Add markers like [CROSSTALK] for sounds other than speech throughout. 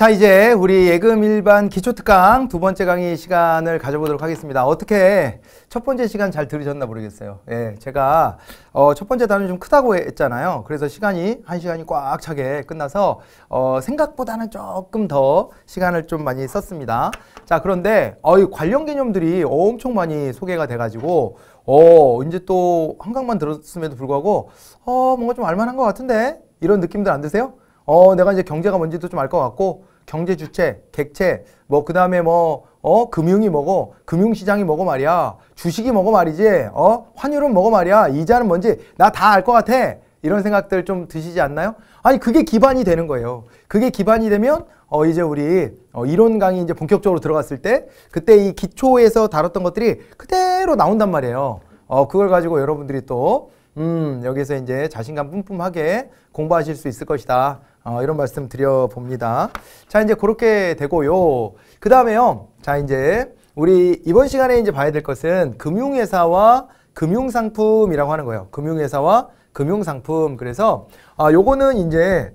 자 이제 우리 예금 일반 기초특강 두 번째 강의 시간을 가져보도록 하겠습니다. 어떻게 첫 번째 시간 잘 들으셨나 모르겠어요. 예, 제가 어, 첫 번째 단원이 좀 크다고 했잖아요. 그래서 시간이 한 시간이 꽉 차게 끝나서 어, 생각보다는 조금 더 시간을 좀 많이 썼습니다. 자 그런데 어이 관련 개념들이 엄청 많이 소개가 돼가지고 어 이제 또 한강만 들었음에도 불구하고 어 뭔가 좀 알만한 것 같은데 이런 느낌들 안 드세요? 어, 내가 이제 경제가 뭔지도 좀 알 것 같고, 경제 주체, 객체, 뭐 그다음에 뭐 어, 금융이 뭐고 금융 시장이 뭐고 말이야. 주식이 뭐고 말이지. 어? 환율은 뭐고 말이야. 이자는 뭔지 나 다 알 것 같아. 이런 생각들 좀 드시지 않나요? 아니 그게 기반이 되는 거예요. 그게 기반이 되면 어 이제 우리 어 이론 강의 이제 본격적으로 들어갔을 때 그때 이 기초에서 다뤘던 것들이 그대로 나온단 말이에요. 어 그걸 가지고 여러분들이 또 음, 여기서 이제 자신감 뿜뿜하게 공부하실 수 있을 것이다. 어, 이런 말씀 드려봅니다. 자, 이제 그렇게 되고요. 그 다음에요. 자, 이제 우리 이번 시간에 이제 봐야 될 것은 금융회사와 금융상품이라고 하는 거예요. 금융회사와 금융상품. 그래서 아, 요거는 이제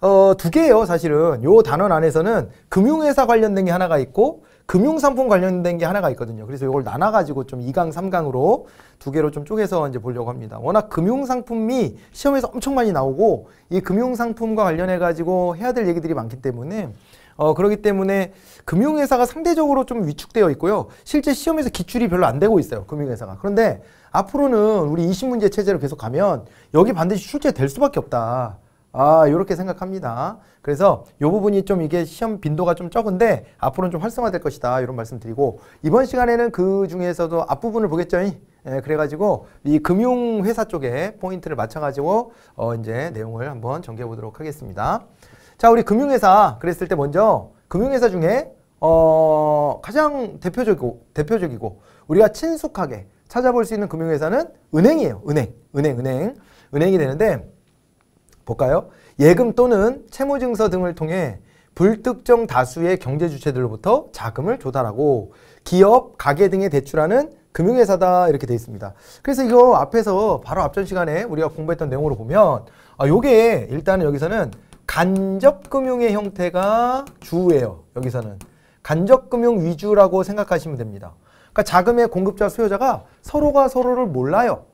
어, 두 개예요, 사실은. 요 단원 안에서는 금융회사 관련된 게 하나가 있고 금융상품 관련된 게 하나가 있거든요. 그래서 이걸 나눠가지고 좀 2강, 3강으로 두 개로 좀 쪼개서 이제 보려고 합니다. 워낙 금융상품이 시험에서 엄청 많이 나오고 이 금융상품과 관련해가지고 해야 될 얘기들이 많기 때문에 어, 그렇기 때문에 금융회사가 상대적으로 좀 위축되어 있고요. 실제 시험에서 기출이 별로 안 되고 있어요. 금융회사가. 그런데 앞으로는 우리 20문제 체제로 계속 가면 여기 반드시 출제될 수밖에 없다. 아, 이렇게 생각합니다. 그래서 이 부분이 좀 이게 시험 빈도가 좀 적은데 앞으로는 좀 활성화될 것이다. 이런 말씀 드리고 이번 시간에는 그 중에서도 앞부분을 보겠죠. 예, 그래가지고 이 금융회사 쪽에 포인트를 맞춰가지고 어, 이제 내용을 한번 전개해 보도록 하겠습니다. 자, 우리 금융회사 그랬을 때 먼저 금융회사 중에 어, 가장 대표적이고 대표적이고 우리가 친숙하게 찾아볼 수 있는 금융회사는 은행이에요. 은행, 은행, 은행, 은행이 되는데 볼까요? 예금 또는 채무증서 등을 통해 불특정 다수의 경제 주체들로부터 자금을 조달하고 기업, 가계 등에 대출하는 금융회사다 이렇게 돼 있습니다. 그래서 이거 앞에서 바로 앞전 시간에 우리가 공부했던 내용으로 보면 아, 요게 일단은 여기서는 간접금융의 형태가 주예요. 여기서는 간접금융 위주라고 생각하시면 됩니다. 그러니까 자금의 공급자 수요자가 서로가 서로를 몰라요.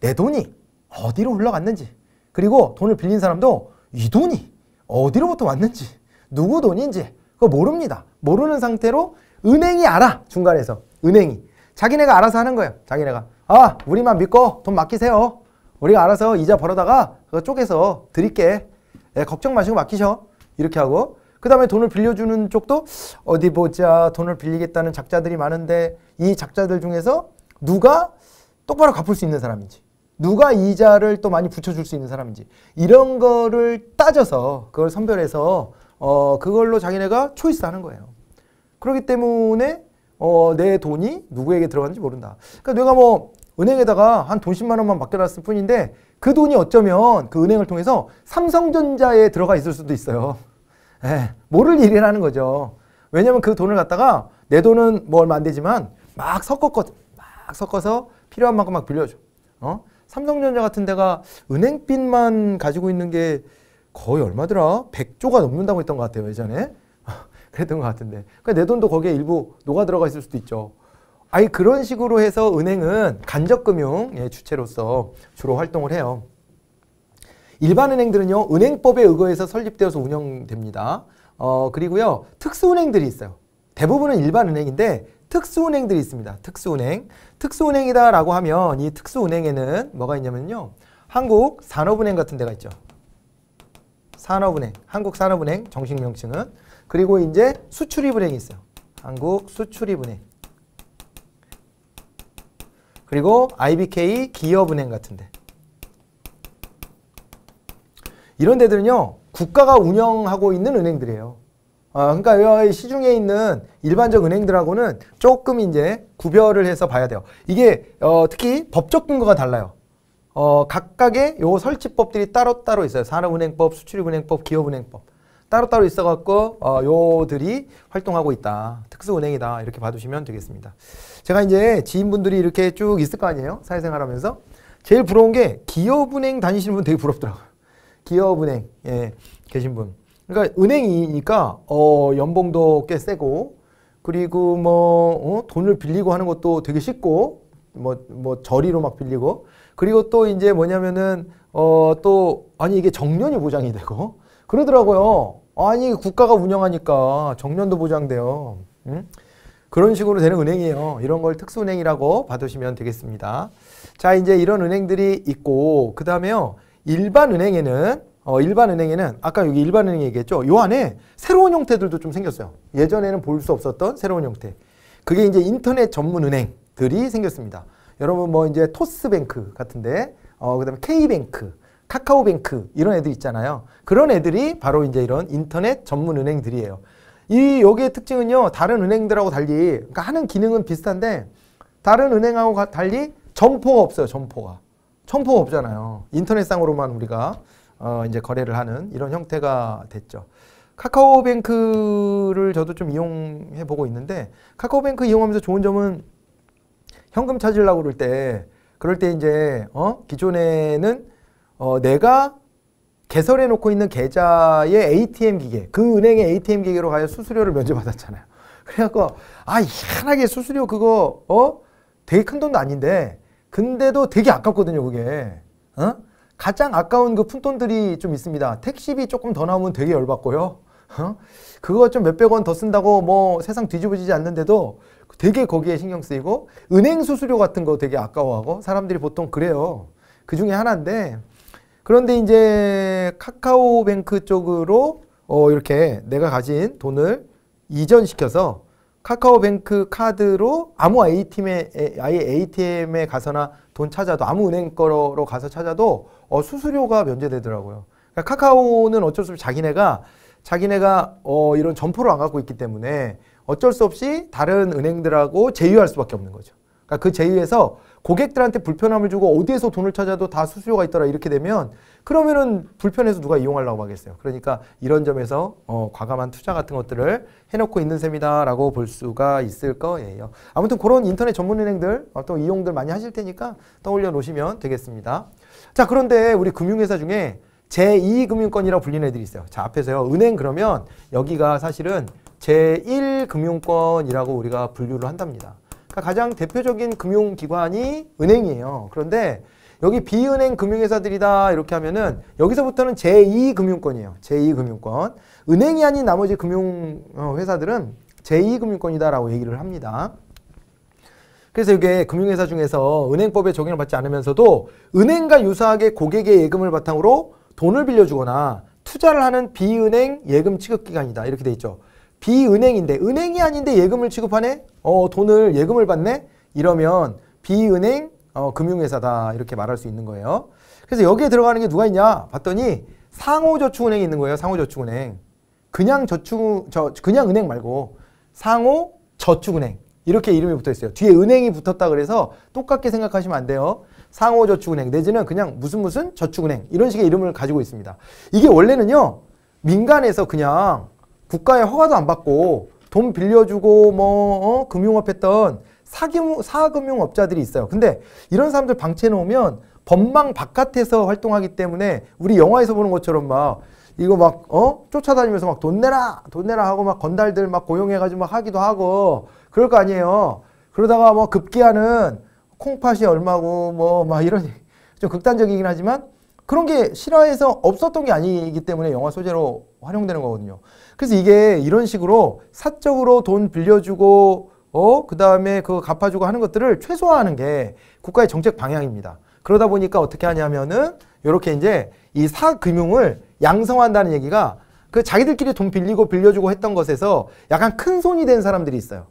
내 돈이 어디로 흘러갔는지 그리고 돈을 빌린 사람도 이 돈이 어디로부터 왔는지 누구 돈인지 그거 모릅니다. 모르는 상태로 은행이 알아 중간에서 은행이 자기네가 알아서 하는 거예요. 자기네가 아 우리만 믿고 돈 맡기세요. 우리가 알아서 이자 벌어다가 그거 쪼개서 드릴게. 네, 걱정 마시고 맡기셔. 이렇게 하고 그 다음에 돈을 빌려주는 쪽도 어디 보자 돈을 빌리겠다는 작자들이 많은데 이 작자들 중에서 누가 똑바로 갚을 수 있는 사람인지 누가 이자를 또 많이 붙여줄 수 있는 사람인지 이런 거를 따져서 그걸 선별해서 어 그걸로 자기네가 초이스 하는 거예요. 그렇기 때문에 어 내 돈이 누구에게 들어가는지 모른다. 그러니까 내가 뭐 은행에다가 한 돈 10만 원만 맡겨놨을 뿐인데 그 돈이 어쩌면 그 은행을 통해서 삼성전자에 들어가 있을 수도 있어요. 에, 예, 모를 일이라는 거죠. 왜냐면 그 돈을 갖다가 내 돈은 뭐 얼마 안 되지만 막 섞었거든. 막 섞어서 필요한 만큼 막 빌려줘. 어? 삼성전자 같은 데가 은행빚만 가지고 있는 게 거의 얼마더라? 100조가 넘는다고 했던 것 같아요, 예전에. [LAUGHS] 그랬던 것 같은데. 그러니까 내 돈도 거기에 일부 녹아 들어가 있을 수도 있죠. 아니 그런 식으로 해서 은행은 간접금융 예, 주체로서 주로 활동을 해요. 일반 은행들은요, 은행법에 의거해서 설립되어서 운영됩니다. 어, 그리고요, 특수은행들이 있어요. 대부분은 일반 은행인데 특수은행들이 있습니다. 특수은행. 특수은행이다라고 하면 이 특수은행에는 뭐가 있냐면요. 한국 산업은행 같은 데가 있죠. 산업은행, 한국 산업은행 정식 명칭은 그리고 이제 수출입은행이 있어요. 한국 수출입은행. 그리고 IBK 기업은행 같은데. 이런 데들은요. 국가가 운영하고 있는 은행들이에요. 아, 그러니까 시중에 있는 일반적 은행들하고는 조금 이제 구별을 해서 봐야 돼요. 이게 어, 특히 법적 근거가 달라요. 어, 각각의 요 설치법들이 따로따로 있어요. 산업은행법, 수출입은행법, 기업은행법. 따로따로 있어갖고 어, 요들이 활동하고 있다. 특수은행이다. 이렇게 봐주시면 되겠습니다. 제가 이제 지인분들이 이렇게 쭉 있을 거 아니에요? 사회생활 하면서. 제일 부러운 게 기업은행 다니시는 분 되게 부럽더라고요. 기업은행 예, 계신 분. 그러니까 은행이니까 어 연봉도 꽤 세고 그리고 뭐 어, 돈을 빌리고 하는 것도 되게 쉽고 뭐뭐 뭐 저리로 막 빌리고 그리고 또 이제 뭐냐면은 어 또 아니 이게 정년이 보장이 되고 그러더라고요. 아니 국가가 운영하니까 정년도 보장돼요. 응? 그런 식으로 되는 은행이에요. 이런 걸 특수은행이라고 봐두시면 되겠습니다. 자 이제 이런 은행들이 있고 그 다음에요. 일반 은행에는 어, 일반 은행에는 아까 여기 일반 은행 얘기했죠. 요 안에 새로운 형태들도 좀 생겼어요. 예전에는 볼 수 없었던 새로운 형태. 그게 이제 인터넷 전문 은행들이 생겼습니다. 여러분 뭐 이제 토스뱅크 같은데, 어, 그다음에 K뱅크, 카카오뱅크 이런 애들 있잖아요. 그런 애들이 바로 이제 이런 인터넷 전문 은행들이에요. 이 여기의 특징은요. 다른 은행들하고 달리 그러니까 하는 기능은 비슷한데 다른 은행하고 달리 점포가 없어요. 점포가. 점포가 없잖아요. 인터넷상으로만 우리가 어, 이제 거래를 하는 이런 형태가 됐죠. 카카오뱅크를 저도 좀 이용해 보고 있는데 카카오뱅크 이용하면서 좋은 점은 현금 찾으려고 그럴 때 그럴 때 이제 어? 기존에는 어, 내가 개설해 놓고 있는 계좌의 ATM 기계 그 은행의 ATM 기계로 가야 수수료를 면제받았잖아요. 그래갖고 아 희한하게 수수료 그거 어 되게 큰 돈도 아닌데 근데도 되게 아깝거든요 그게 어 가장 아까운 그 푼돈들이 좀 있습니다. 택시비 조금 더 나오면 되게 열받고요. 어? 그거 좀 몇백 원 더 쓴다고 뭐 세상 뒤집어지지 않는데도 되게 거기에 신경 쓰이고 은행 수수료 같은 거 되게 아까워하고 사람들이 보통 그래요. 그 중에 하나인데 그런데 이제 카카오뱅크 쪽으로 어 이렇게 내가 가진 돈을 이전시켜서 카카오뱅크 카드로 아무 ATM에 아예 ATM에 가서나 돈 찾아도 아무 은행 거로 가서 찾아도 어, 수수료가 면제되더라고요. 그러니까 카카오는 어쩔 수 없이 자기네가 자기네가 어, 이런 점포를 안 갖고 있기 때문에 어쩔 수 없이 다른 은행들하고 제휴할 수밖에 없는 거죠. 그러니까 그 제휴에서 고객들한테 불편함을 주고 어디에서 돈을 찾아도 다 수수료가 있더라 이렇게 되면 그러면은 불편해서 누가 이용하려고 하겠어요. 그러니까 이런 점에서 어, 과감한 투자 같은 것들을 해놓고 있는 셈이다라고 볼 수가 있을 거예요. 아무튼 그런 인터넷 전문 은행들 어, 또 이용들 많이 하실 테니까 떠올려 놓으시면 되겠습니다. 자, 그런데 우리 금융회사 중에 제2금융권이라고 불리는 애들이 있어요. 자, 앞에서요. 은행 그러면 여기가 사실은 제1금융권이라고 우리가 분류를 한답니다. 그러니까 가장 대표적인 금융기관이 은행이에요. 그런데 여기 비은행 금융회사들이다 이렇게 하면은 여기서부터는 제2금융권이에요. 제2금융권. 은행이 아닌 나머지 금융회사들은 어, 제2금융권이다라고 얘기를 합니다. 그래서 이게 금융회사 중에서 은행법에 적용을 받지 않으면서도 은행과 유사하게 고객의 예금을 바탕으로 돈을 빌려주거나 투자를 하는 비은행 예금 취급기관이다 이렇게 돼 있죠. 비은행인데 은행이 아닌데 예금을 취급하네? 어 돈을 예금을 받네? 이러면 비은행 어, 금융회사다 이렇게 말할 수 있는 거예요. 그래서 여기에 들어가는 게 누가 있냐 봤더니 상호저축은행이 있는 거예요. 상호저축은행. 그냥 저축 저 그냥 은행 말고 상호저축은행. 이렇게 이름이 붙어 있어요. 뒤에 은행이 붙었다 그래서 똑같게 생각하시면 안 돼요. 상호저축은행 내지는 그냥 무슨 무슨 저축은행 이런 식의 이름을 가지고 있습니다. 이게 원래는요. 민간에서 그냥 국가의 허가도 안 받고 돈 빌려주고 뭐 어? 금융업했던 사금, 사금융업자들이 있어요. 근데 이런 사람들 방치해놓으면 법망 바깥에서 활동하기 때문에 우리 영화에서 보는 것처럼 막 이거 막 어? 쫓아다니면서 막 돈 내라 돈 내라 하고 막 건달들 막 고용해가지고 막 하기도 하고 그럴 거 아니에요. 그러다가 뭐 급기야는 콩팥이 얼마고 뭐 막 이런 좀 극단적이긴 하지만 그런 게 실화에서 없었던 게 아니기 때문에 영화 소재로 활용되는 거거든요. 그래서 이게 이런 식으로 사적으로 돈 빌려주고 어 그다음에 그 갚아주고 하는 것들을 최소화하는 게 국가의 정책 방향입니다. 그러다 보니까 어떻게 하냐면은 이렇게 이제 이 사금융을 양성한다는 얘기가 그 자기들끼리 돈 빌리고 빌려주고 했던 것에서 약간 큰 손이 된 사람들이 있어요.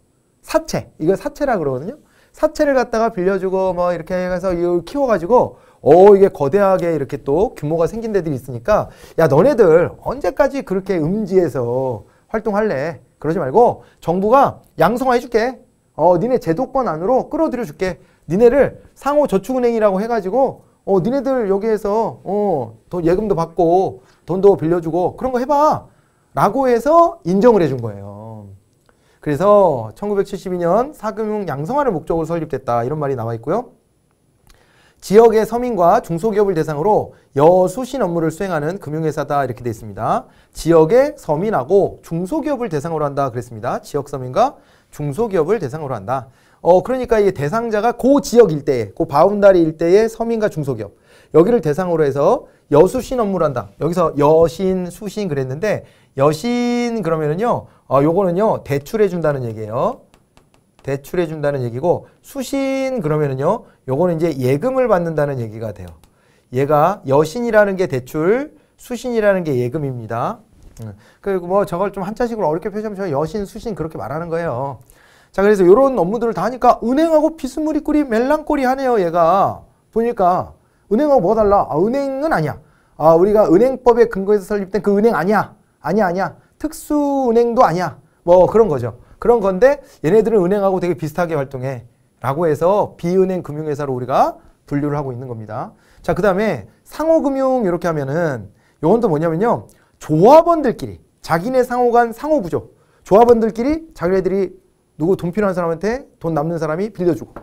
사채. 이거 사채라 그러거든요. 사채를 갖다가 빌려주고 뭐 이렇게 해서 키워가지고 어 이게 거대하게 이렇게 또 규모가 생긴 데들이 있으니까 야 너네들 언제까지 그렇게 음지에서 활동할래? 그러지 말고 정부가 양성화해줄게. 어 니네 제도권 안으로 끌어들여줄게. 니네를 상호저축은행이라고 해가지고 어 니네들 여기에서 어돈 예금도 받고 돈도 빌려주고 그런 거 해봐. 라고 해서 인정을 해준 거예요. 그래서 1972년 사금융 양성화를 목적으로 설립됐다 이런 말이 나와 있고요. 지역의 서민과 중소기업을 대상으로 여수신 업무를 수행하는 금융회사다 이렇게 돼 있습니다. 지역의 서민하고 중소기업을 대상으로 한다 그랬습니다. 지역 서민과 중소기업을 대상으로 한다. 어 그러니까 이 대상자가 고 지역 일대에 고 바운다리 일대에 서민과 중소기업 여기를 대상으로 해서 여수신 업무를 한다. 여기서 여신, 수신 그랬는데 여신 그러면은요. 어 요거는요. 대출해 준다는 얘기예요. 대출해 준다는 얘기고 수신 그러면은요. 요거는 이제 예금을 받는다는 얘기가 돼요. 얘가 여신이라는 게 대출, 수신이라는 게 예금입니다. 음. 그리고 뭐 저걸 좀 한자식으로 어렵게 표시하면 저 여신, 수신 그렇게 말하는 거예요. 자 그래서 이런 업무들을 다 하니까 은행하고 비스무리꾸리 멜랑꼬리하네요 얘가 보니까 은행하고 뭐 달라 아, 은행은 아니야 아 우리가 은행법에 근거해서 설립된 그 은행 아니야 아니야 아니야 특수은행도 아니야 뭐 그런 거죠 그런 건데 얘네들은 은행하고 되게 비슷하게 활동해 라고 해서 비은행 금융회사로 우리가 분류를 하고 있는 겁니다 자그 다음에 상호금융 이렇게 하면은 요건 도 뭐냐면요 조합원들끼리 자기네 상호간 상호구조 조합원들끼리 자기네들이 누구 돈 필요한 사람한테 돈 남는 사람이 빌려주고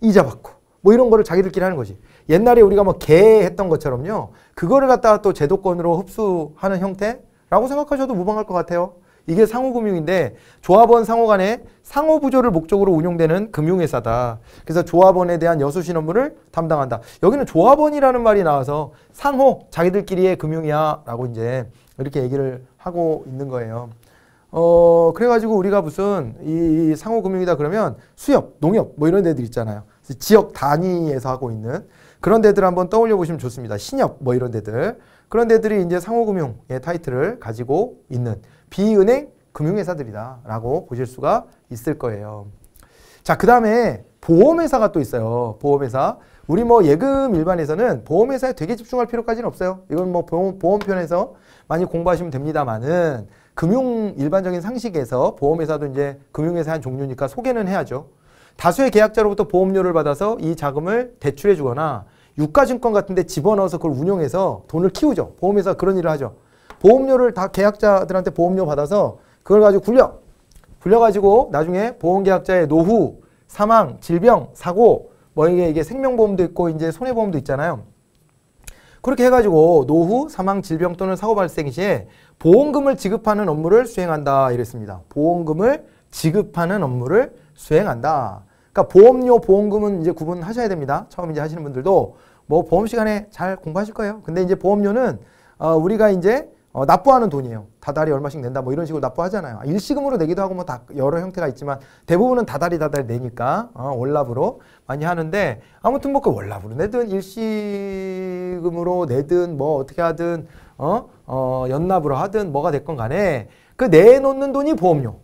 이자 받고 뭐 이런 거를 자기들끼리 하는 거지. 옛날에 우리가 뭐 개했던 것처럼요. 그거를 갖다가 또 제도권으로 흡수하는 형태라고 생각하셔도 무방할 것 같아요. 이게 상호금융인데 조합원 상호 간의 상호 구조를 목적으로 운용되는 금융회사다. 그래서 조합원에 대한 여수신 업부를 담당한다. 여기는 조합원이라는 말이 나와서 상호 자기들끼리의 금융이야라고 이제 이렇게 얘기를 하고 있는 거예요. 어, 그래가지고 우리가 무슨 이, 이 상호금융이다 그러면 수협, 농협 뭐 이런 데들 있잖아요. 지역 단위에서 하고 있는 그런 데들 한번 떠올려 보시면 좋습니다. 신협 뭐 이런 데들. 그런 데들이 이제 상호금융의 타이틀을 가지고 있는 비은행 금융회사들이다라고 보실 수가 있을 거예요. 자, 그 다음에 보험회사가 또 있어요. 보험회사. 우리 뭐 예금 일반에서는 보험회사에 되게 집중할 필요까지는 없어요. 이건 뭐 보험, 보험 편에서 많이 공부하시면 됩니다만은 금융 일반적인 상식에서 보험회사도 이제 금융회사 한 종류니까 소개는 해야죠. 다수의 계약자로부터 보험료를 받아서 이 자금을 대출해 주거나 유가증권 같은 데 집어넣어서 그걸 운용해서 돈을 키우죠. 보험회사 그런 일을 하죠. 보험료를 다 계약자들한테 보험료 받아서 그걸 가지고 굴려. 굴려가지고 나중에 보험계약자의 노후, 사망, 질병, 사고 뭐 이게, 이게 생명보험도 있고 이제 손해보험도 있잖아요. 그렇게 해가지고 노후, 사망, 질병 또는 사고 발생 시에 보험금을 지급하는 업무를 수행한다 이랬습니다. 보험금을 지급하는 업무를 수행한다. 그러니까 보험료, 보험금은 이제 구분하셔야 됩니다. 처음 이제 하시는 분들도 뭐 보험 시간에 잘 공부하실 거예요. 근데 이제 보험료는 어, 우리가 이제 어, 납부하는 돈이에요. 다달이 얼마씩 낸다 뭐 이런 식으로 납부하잖아요. 아, 일시금으로 내기도 하고 뭐 다 여러 형태가 있지만 대부분은 다달이 다달이 내니까 어, 월납으로 많이 하는데 아무튼 뭐 그 월납으로 내든 일시금으로 내든 뭐 어떻게 하든 어 어, 연납으로 하든 뭐가 됐건 간에 그 내놓는 돈이 보험료.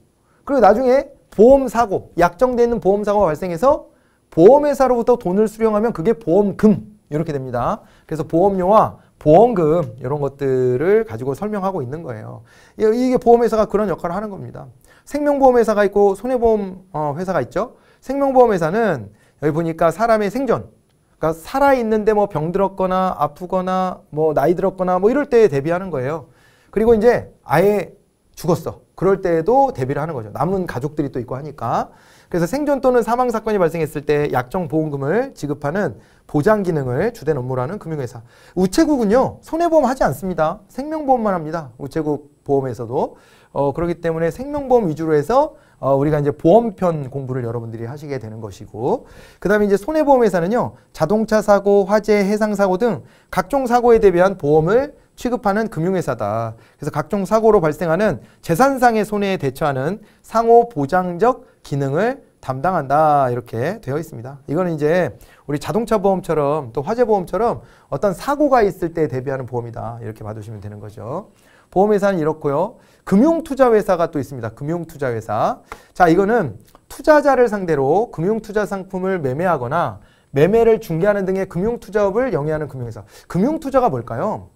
그리고 나중에 보험사고, 약정되어 있는 보험사고가 발생해서 보험회사로부터 돈을 수령하면 그게 보험금 이렇게 됩니다. 그래서 보험료와 보험금 이런 것들을 가지고 설명하고 있는 거예요. 이게 보험회사가 그런 역할을 하는 겁니다. 생명보험회사가 있고 손해보험 어, 회사가 있죠. 생명보험회사는 여기 보니까 사람의 생존, 그러니까 살아 있는데 뭐 병들었거나 아프거나 뭐 나이 들었거나 뭐 이럴 때에 대비하는 거예요. 그리고 이제 아예 죽었어. 그럴 때에도 대비를 하는 거죠. 남은 가족들이 또 있고 하니까. 그래서 생존 또는 사망 사건이 발생했을 때 약정 보험금을 지급하는 보장 기능을 주된 업무라는 금융회사. 우체국은요. 손해보험 하지 않습니다. 생명보험만 합니다. 우체국 보험에서도. 어, 그렇기 때문에 생명보험 위주로 해서 어, 우리가 이제 보험편 공부를 여러분들이 하시게 되는 것이고 그다음에 이제 손해보험회사는요 자동차 사고, 화재, 해상 사고 등 각종 사고에 대비한 보험을 취급하는 금융회사다. 그래서 각종 사고로 발생하는 재산상의 손해에 대처하는 상호 보장적 기능을 담당한다 이렇게 되어 있습니다. 이거는 이제 우리 자동차 보험처럼 또 화재 보험처럼 어떤 사고가 있을 때 대비하는 보험이다 이렇게 봐주시면 되는 거죠. 보험회사는 이렇고요. 금융투자회사가 또 있습니다. 금융투자회사. 자, 이거는 투자자를 상대로 금융투자 상품을 매매하거나 매매를 중개하는 등의 금융투자업을 영위하는 금융회사. 금융투자가 뭘까요?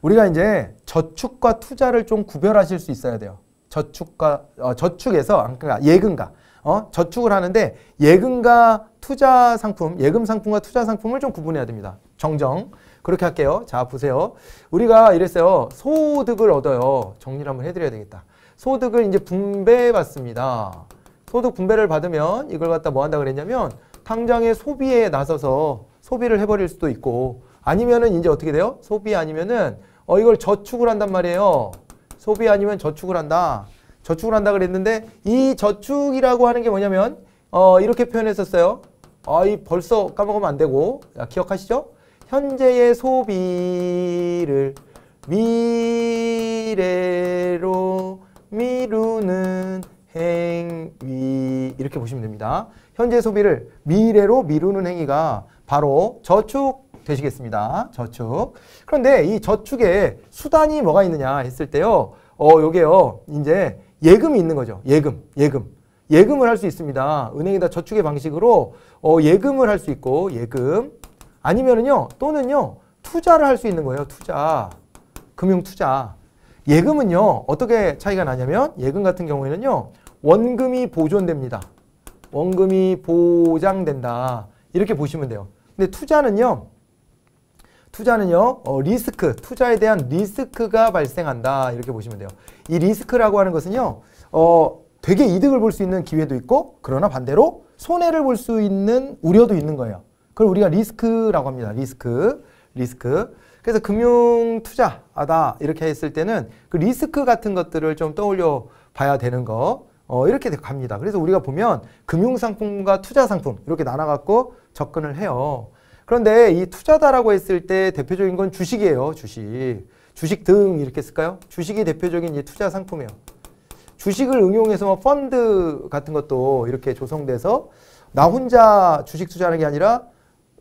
우리가 이제 저축과 투자를 좀 구별하실 수 있어야 돼요. 저축과 어, 저축에서 그러니까 예금과 어? 저축을 하는데 예금과 투자 상품, 예금 상품과 투자 상품을 좀 구분해야 됩니다. 정정. 그렇게 할게요. 자, 보세요. 우리가 이랬어요. 소득을 얻어요. 정리를 한번 해드려야 되겠다. 소득을 이제 분배받습니다. 소득 분배를 받으면 이걸 갖다 뭐 한다 그랬냐면 당장의 소비에 나서서 소비를 해버릴 수도 있고 아니면은 이제 어떻게 돼요? 소비 아니면은 어 이걸 저축을 한단 말이에요. 소비 아니면 저축을 한다. 저축을 한다 그랬는데 이 저축이라고 하는 게 뭐냐면 어 이렇게 표현했었어요. 아이 벌써 까먹으면 안 되고 야, 기억하시죠? 현재의 소비를 미래로 미루는 행위 이렇게 보시면 됩니다. 현재 소비를 미래로 미루는 행위가 바로 저축 되시겠습니다. 저축. 그런데 이 저축의 수단이 뭐가 있느냐 했을 때요. 어, 요게요. 이제 예금이 있는 거죠. 예금. 예금. 예금을 할 수 있습니다. 은행에다 저축의 방식으로 어, 예금을 할 수 있고 예금. 아니면은요 또는요 투자를 할 수 있는 거예요. 투자. 금융 투자. 예금은요 어떻게 차이가 나냐면 예금 같은 경우에는요 원금이 보존됩니다. 원금이 보장된다. 이렇게 보시면 돼요. 근데 투자는요 투자는요 어, 리스크 투자에 대한 리스크가 발생한다 이렇게 보시면 돼요 이 리스크라고 하는 것은요 어, 되게 이득을 볼 수 있는 기회도 있고 그러나 반대로 손해를 볼 수 있는 우려도 있는 거예요 그걸 우리가 리스크라고 합니다. 리스크. 리스크. 그래서 금융 투자하다 이렇게 했을 때는 그 리스크 같은 것들을 좀 떠올려 봐야 되는 거. 어, 이렇게 갑니다. 그래서 우리가 보면 금융 상품과 투자 상품 이렇게 나눠 갖고 접근을 해요. 그런데 이 투자다라고 했을 때 대표적인 건 주식이에요. 주식. 주식 등 이렇게 쓸까요? 주식이 대표적인 이 투자 상품이에요. 주식을 응용해서 뭐 펀드 같은 것도 이렇게 조성돼서 나 혼자 주식 투자하는 게 아니라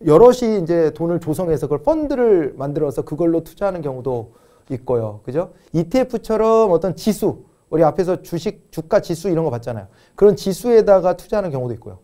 여럿이 이제 돈을 조성해서 그걸 펀드를 만들어서 그걸로 투자하는 경우도 있고요. 그죠? ETF처럼 어떤 지수, 우리 앞에서 주식, 주가 지수 이런 거 봤잖아요. 그런 지수에다가 투자하는 경우도 있고요.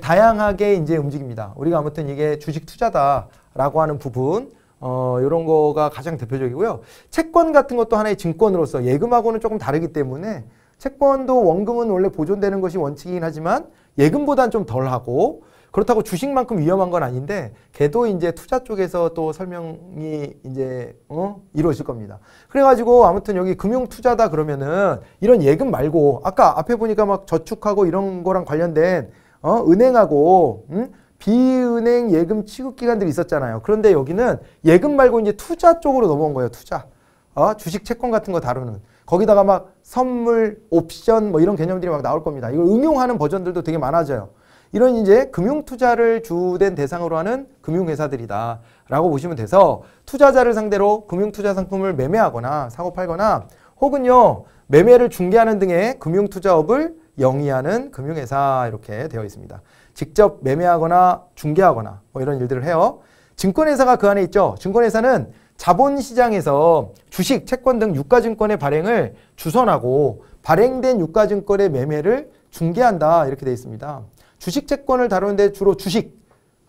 다양하게 이제 움직입니다. 우리가 아무튼 이게 주식 투자다라고 하는 부분, 어, 요런 거가 가장 대표적이고요. 채권 같은 것도 하나의 증권으로서 예금하고는 조금 다르기 때문에 채권도 원금은 원래 보존되는 것이 원칙이긴 하지만 예금보단 좀 덜하고 그렇다고 주식만큼 위험한 건 아닌데 걔도 이제 투자 쪽에서 또 설명이 이제 어? 이루어질 겁니다. 그래가지고 아무튼 여기 금융 투자다 그러면은 이런 예금 말고 아까 앞에 보니까 막 저축하고 이런 거랑 관련된 어? 은행하고 음? 비은행 예금 취급 기관들이 있었잖아요. 그런데 여기는 예금 말고 이제 투자 쪽으로 넘어온 거예요. 투자. 어? 주식 채권 같은 거 다루는 거기다가 막 선물, 옵션 뭐 이런 개념들이 막 나올 겁니다. 이걸 응용하는 버전들도 되게 많아져요. 이런 이제 금융 투자를 주된 대상으로 하는 금융회사들이다라고 보시면 돼서 투자자를 상대로 금융 투자 상품을 매매하거나 사고 팔거나 혹은요 매매를 중개하는 등의 금융 투자업을 영위하는 금융회사 이렇게 되어 있습니다. 직접 매매하거나 중개하거나 뭐 이런 일들을 해요. 증권회사가 그 안에 있죠. 증권회사는 자본시장에서 주식, 채권 등 유가증권의 발행을 주선하고 발행된 유가증권의 매매를 중개한다 이렇게 되어 있습니다. 주식 채권을 다루는데 주로 주식,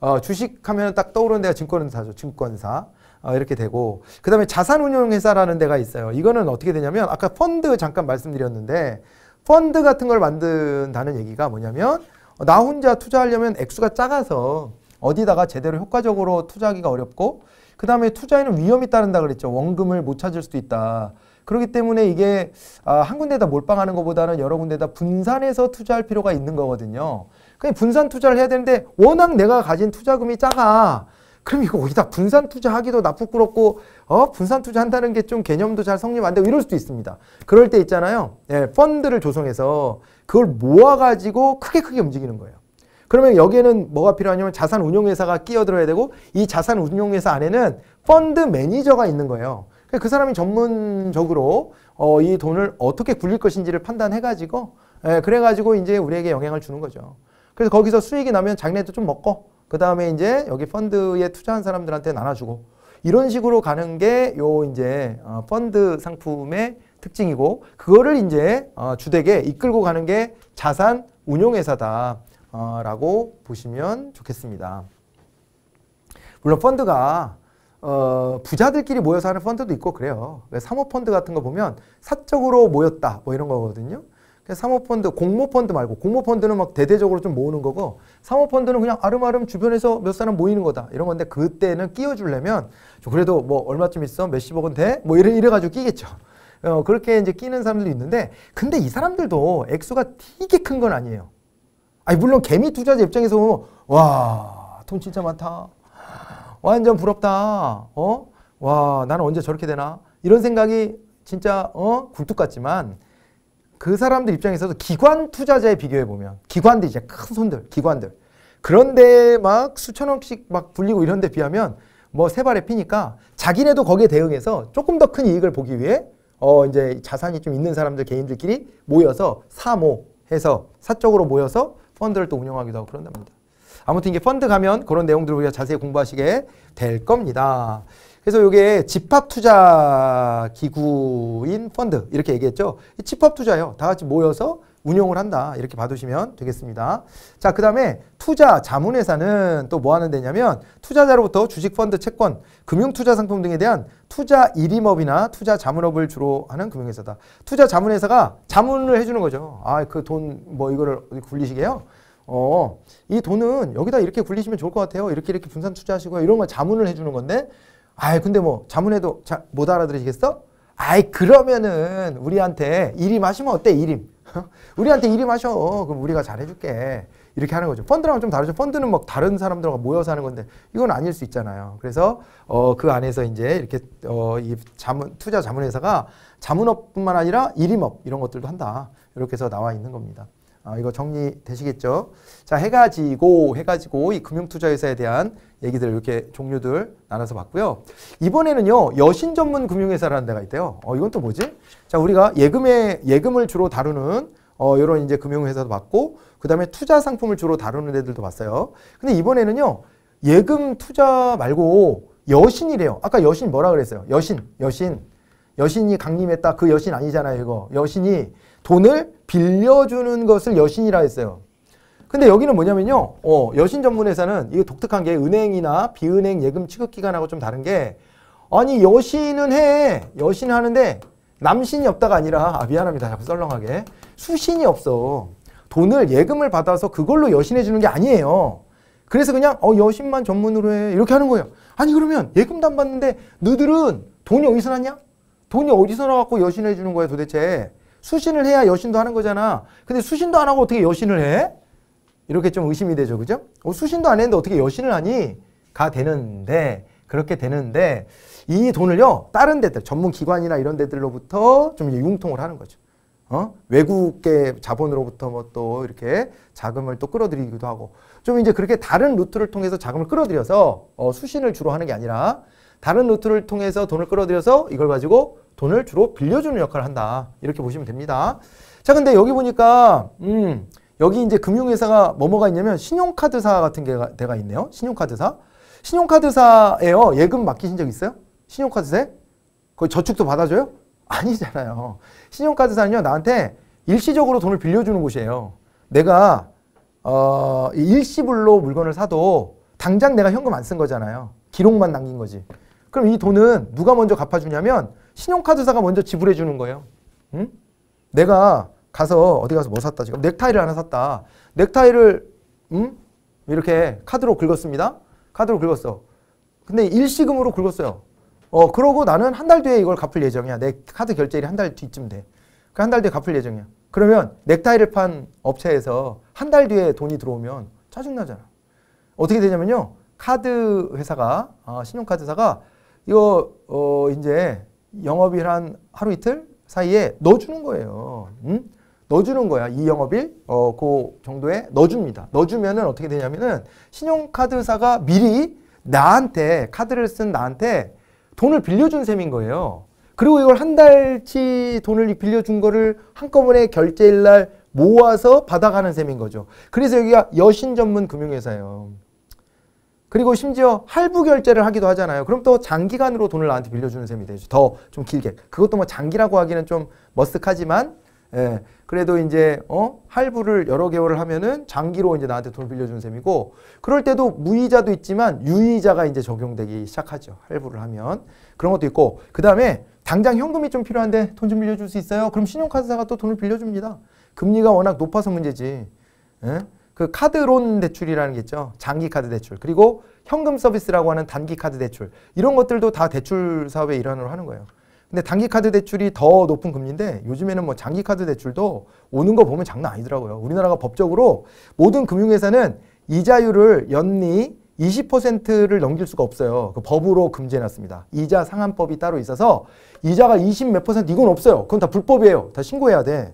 어, 주식 하면 딱 떠오르는 데가 증권사죠. 증권사. 어, 이렇게 되고. 그 다음에 자산운용회사라는 데가 있어요. 이거는 어떻게 되냐면 아까 펀드 잠깐 말씀드렸는데 펀드 같은 걸 만든다는 얘기가 뭐냐면 나 혼자 투자하려면 액수가 작아서 어디다가 제대로 효과적으로 투자하기가 어렵고 그 다음에 투자에는 위험이 따른다 그랬죠. 원금을 못 찾을 수도 있다. 그렇기 때문에 이게 아, 한 군데다 몰빵하는 것보다는 여러 군데다 분산해서 투자할 필요가 있는 거거든요. 그냥 분산 투자를 해야 되는데 워낙 내가 가진 투자금이 작아. 그럼 이거 어디다 분산 투자하기도 나부끄럽고어 분산 투자한다는 게 좀 개념도 잘 성립 안 되고 이럴 수도 있습니다. 그럴 때 있잖아요. 예, 펀드를 조성해서 그걸 모아가지고 크게 크게 움직이는 거예요. 그러면 여기에는 뭐가 필요하냐면 자산 운용회사가 끼어들어야 되고 이 자산 운용회사 안에는 펀드 매니저가 있는 거예요. 그러니까 그 사람이 전문적으로 어, 이 돈을 어떻게 굴릴 것인지를 판단해가지고 예, 그래가지고 이제 우리에게 영향을 주는 거죠. 그래서 거기서 수익이 나면 장래도좀 먹고 그 다음에 이제 여기 펀드에 투자한 사람들한테 나눠주고 이런 식으로 가는 게 요 이제 어 펀드 상품의 특징이고 그거를 이제 어 주택에 이끌고 가는 게 자산 운용회사다 어 라고 보시면 좋겠습니다. 물론 펀드가 어, 부자들끼리 모여서 하는 펀드도 있고 그래요. 사모펀드 같은 거 보면 사적으로 모였다 뭐 이런 거거든요. 사모펀드, 공모펀드 말고 공모펀드는 막 대대적으로 좀 모으는 거고 사모펀드는 그냥 아름아름 주변에서 몇 사람 모이는 거다 이런 건데 그때는 끼워주려면 그래도 뭐 얼마쯤 있어 몇십억은 돼? 뭐 이래, 이래가지고 끼겠죠. 어, 그렇게 이제 끼는 사람들이 있는데 근데 이 사람들도 액수가 되게 큰 건 아니에요. 아니 물론 개미 투자자 입장에서 와, 돈 진짜 많다. 완전 부럽다. 어? 와, 나는 언제 저렇게 되나? 이런 생각이 진짜 어? 굴뚝 같지만 그 사람들 입장에서도 기관 투자자에 비교해 보면 기관들 이제 큰 손들 기관들 그런데 막 수천 억씩 막 불리고 이런데 비하면 뭐 세 발에 피니까 자기네도 거기에 대응해서 조금 더 큰 이익을 보기 위해 어 이제 자산이 좀 있는 사람들 개인들끼리 모여서 사모 해서 사적으로 모여서 펀드를 또 운영하기도 하고 그런답니다. 아무튼 이게 펀드 가면 그런 내용들을 우리가 자세히 공부하시게 될 겁니다. 그래서 이게 집합 투자 기구인 펀드 이렇게 얘기했죠. 집합 투자요. 다 같이 모여서 운용을 한다. 이렇게 봐두시면 되겠습니다. 자, 그 다음에 투자 자문회사는 또 뭐 하는 데냐면 투자자로부터 주식, 펀드, 채권, 금융투자 상품 등에 대한 투자 일임업이나 투자 자문업을 주로 하는 금융회사다. 투자 자문회사가 자문을 해주는 거죠. 아, 그 돈 뭐 이거를 굴리시게요? 어, 이 돈은 여기다 이렇게 굴리시면 좋을 것 같아요. 이렇게 이렇게 분산 투자하시고요. 이런 걸 자문을 해주는 건데 아이 근데 뭐 자문해도 자, 못 알아들으시겠어? 아이 그러면은 우리한테 일임 하시면 어때 일임? [LAUGHS] 우리한테 일임 하셔. 그럼 우리가 잘해줄게. 이렇게 하는 거죠. 펀드랑은 좀 다르죠. 펀드는 뭐 다른 사람들과 모여서 하는 건데 이건 아닐 수 있잖아요. 그래서 어, 그 안에서 이제 이렇게 어, 이 자문 투자 자문회사가 자문업뿐만 아니라 일임업 이런 것들도 한다. 이렇게 해서 나와 있는 겁니다. 아, 이거 정리되시겠죠? 자, 해가지고, 해가지고 이 금융투자회사에 대한 얘기들 이렇게 종류들 나눠서 봤고요. 이번에는요, 여신 전문 금융회사라는 데가 있대요. 어, 이건 또 뭐지? 자, 우리가 예금에, 예금을 주로 다루는 어, 요런 이제 금융회사도 봤고, 그 다음에 투자 상품을 주로 다루는 애들도 봤어요. 근데 이번에는요, 예금 투자 말고 여신이래요. 아까 여신 뭐라 그랬어요? 여신, 여신. 여신이 강림했다. 그 여신 아니잖아요, 이거. 여신이 돈을 빌려주는 것을 여신이라 했어요. 근데 여기는 뭐냐면요. 어, 여신 전문 회사는 이게 독특한 게 은행이나 비은행 예금 취급 기관하고 좀 다른 게 아니 여신은 해. 여신 하는데 남신이 없다가 아니라 아 미안합니다. 자꾸 썰렁하게. 수신이 없어. 돈을 예금을 받아서 그걸로 여신해 주는 게 아니에요. 그래서 그냥 어 여신만 전문으로 해. 이렇게 하는 거예요. 아니 그러면 예금도 안 받는데 너들은 돈이 어디서 났냐? 돈이 어디서 나왔고 여신해 주는 거야 도대체. 수신을 해야 여신도 하는 거잖아. 근데 수신도 안 하고 어떻게 여신을 해? 이렇게 좀 의심이 되죠. 그죠? 어, 수신도 안 했는데 어떻게 여신을 하니? 가 되는데, 그렇게 되는데, 이 돈을요, 다른 데들, 전문 기관이나 이런 데들로부터 좀 융통을 하는 거죠. 어? 외국계 자본으로부터 뭐 또 이렇게 자금을 또 끌어들이기도 하고, 좀 이제 그렇게 다른 루트를 통해서 자금을 끌어들여서, 어, 수신을 주로 하는 게 아니라, 다른 루트를 통해서 돈을 끌어들여서 이걸 가지고 돈을 주로 빌려주는 역할을 한다. 이렇게 보시면 됩니다. 자, 근데 여기 보니까 음, 여기 이제 금융회사가 뭐뭐가 있냐면 신용카드사 같은 게가 데가 있네요. 신용카드사. 신용카드사에요. 예금 맡기신 적 있어요? 신용카드세? 거기 저축도 받아줘요? [LAUGHS] 아니잖아요. 신용카드사는요, 나한테 일시적으로 돈을 빌려주는 곳이에요. 내가, 어, 일시불로 물건을 사도 당장 내가 현금 안 쓴 거잖아요. 기록만 남긴 거지. 그럼 이 돈은 누가 먼저 갚아주냐면 신용카드사가 먼저 지불해 주는 거예요. 응? 내가 가서 어디 가서 뭐 샀다 지금 넥타이를 하나 샀다. 넥타이를 응? 이렇게 카드로 긁었습니다. 카드로 긁었어. 근데 일시금으로 긁었어요. 어 그러고 나는 한 달 뒤에 이걸 갚을 예정이야. 내 카드 결제일이 한 달 뒤쯤 돼. 그 한 달 뒤에 갚을 예정이야. 그러면 넥타이를 판 업체에서 한 달 뒤에 돈이 들어오면 짜증나잖아. 어떻게 되냐면요. 카드 회사가 아, 신용카드사가 이거 어 이제 영업일 한 하루 이틀 사이에 넣어주는 거예요. 응? 넣어주는 거야. 이 영업일 어, 그 정도에 넣어줍니다. 넣어주면은 어떻게 되냐면은 신용카드사가 미리 나한테 카드를 쓴 나한테 돈을 빌려준 셈인 거예요. 그리고 이걸 한 달치 돈을 빌려준 거를 한꺼번에 결제일 날 모아서 받아가는 셈인 거죠. 그래서 여기가 여신 전문 금융회사예요. 그리고 심지어 할부 결제를 하기도 하잖아요. 그럼 또 장기간으로 돈을 나한테 빌려주는 셈이 되죠. 더 좀 길게. 그것도 뭐 장기라고 하기는 좀 머쓱하지만, 예. 그래도 이제, 어? 할부를 여러 개월을 하면은 장기로 이제 나한테 돈을 빌려주는 셈이고, 그럴 때도 무이자도 있지만 유이자가 이제 적용되기 시작하죠. 할부를 하면. 그런 것도 있고, 그 다음에 당장 현금이 좀 필요한데 돈 좀 빌려줄 수 있어요? 그럼 신용카드사가 또 돈을 빌려줍니다. 금리가 워낙 높아서 문제지. 예? 그 카드론 대출이라는 게 있죠. 장기 카드 대출. 그리고 현금 서비스라고 하는 단기 카드 대출. 이런 것들도 다 대출 사업의 일환으로 하는 거예요. 근데 단기 카드 대출이 더 높은 금리인데 요즘에는 뭐 장기 카드 대출도 오는 거 보면 장난 아니더라고요. 우리나라가 법적으로 모든 금융회사는 이자율을 연리 20%를 넘길 수가 없어요. 그 법으로 금지해놨습니다. 이자 상한법이 따로 있어서 이자가 20 몇 퍼센트 이건 없어요. 그건 다 불법이에요. 다 신고해야 돼.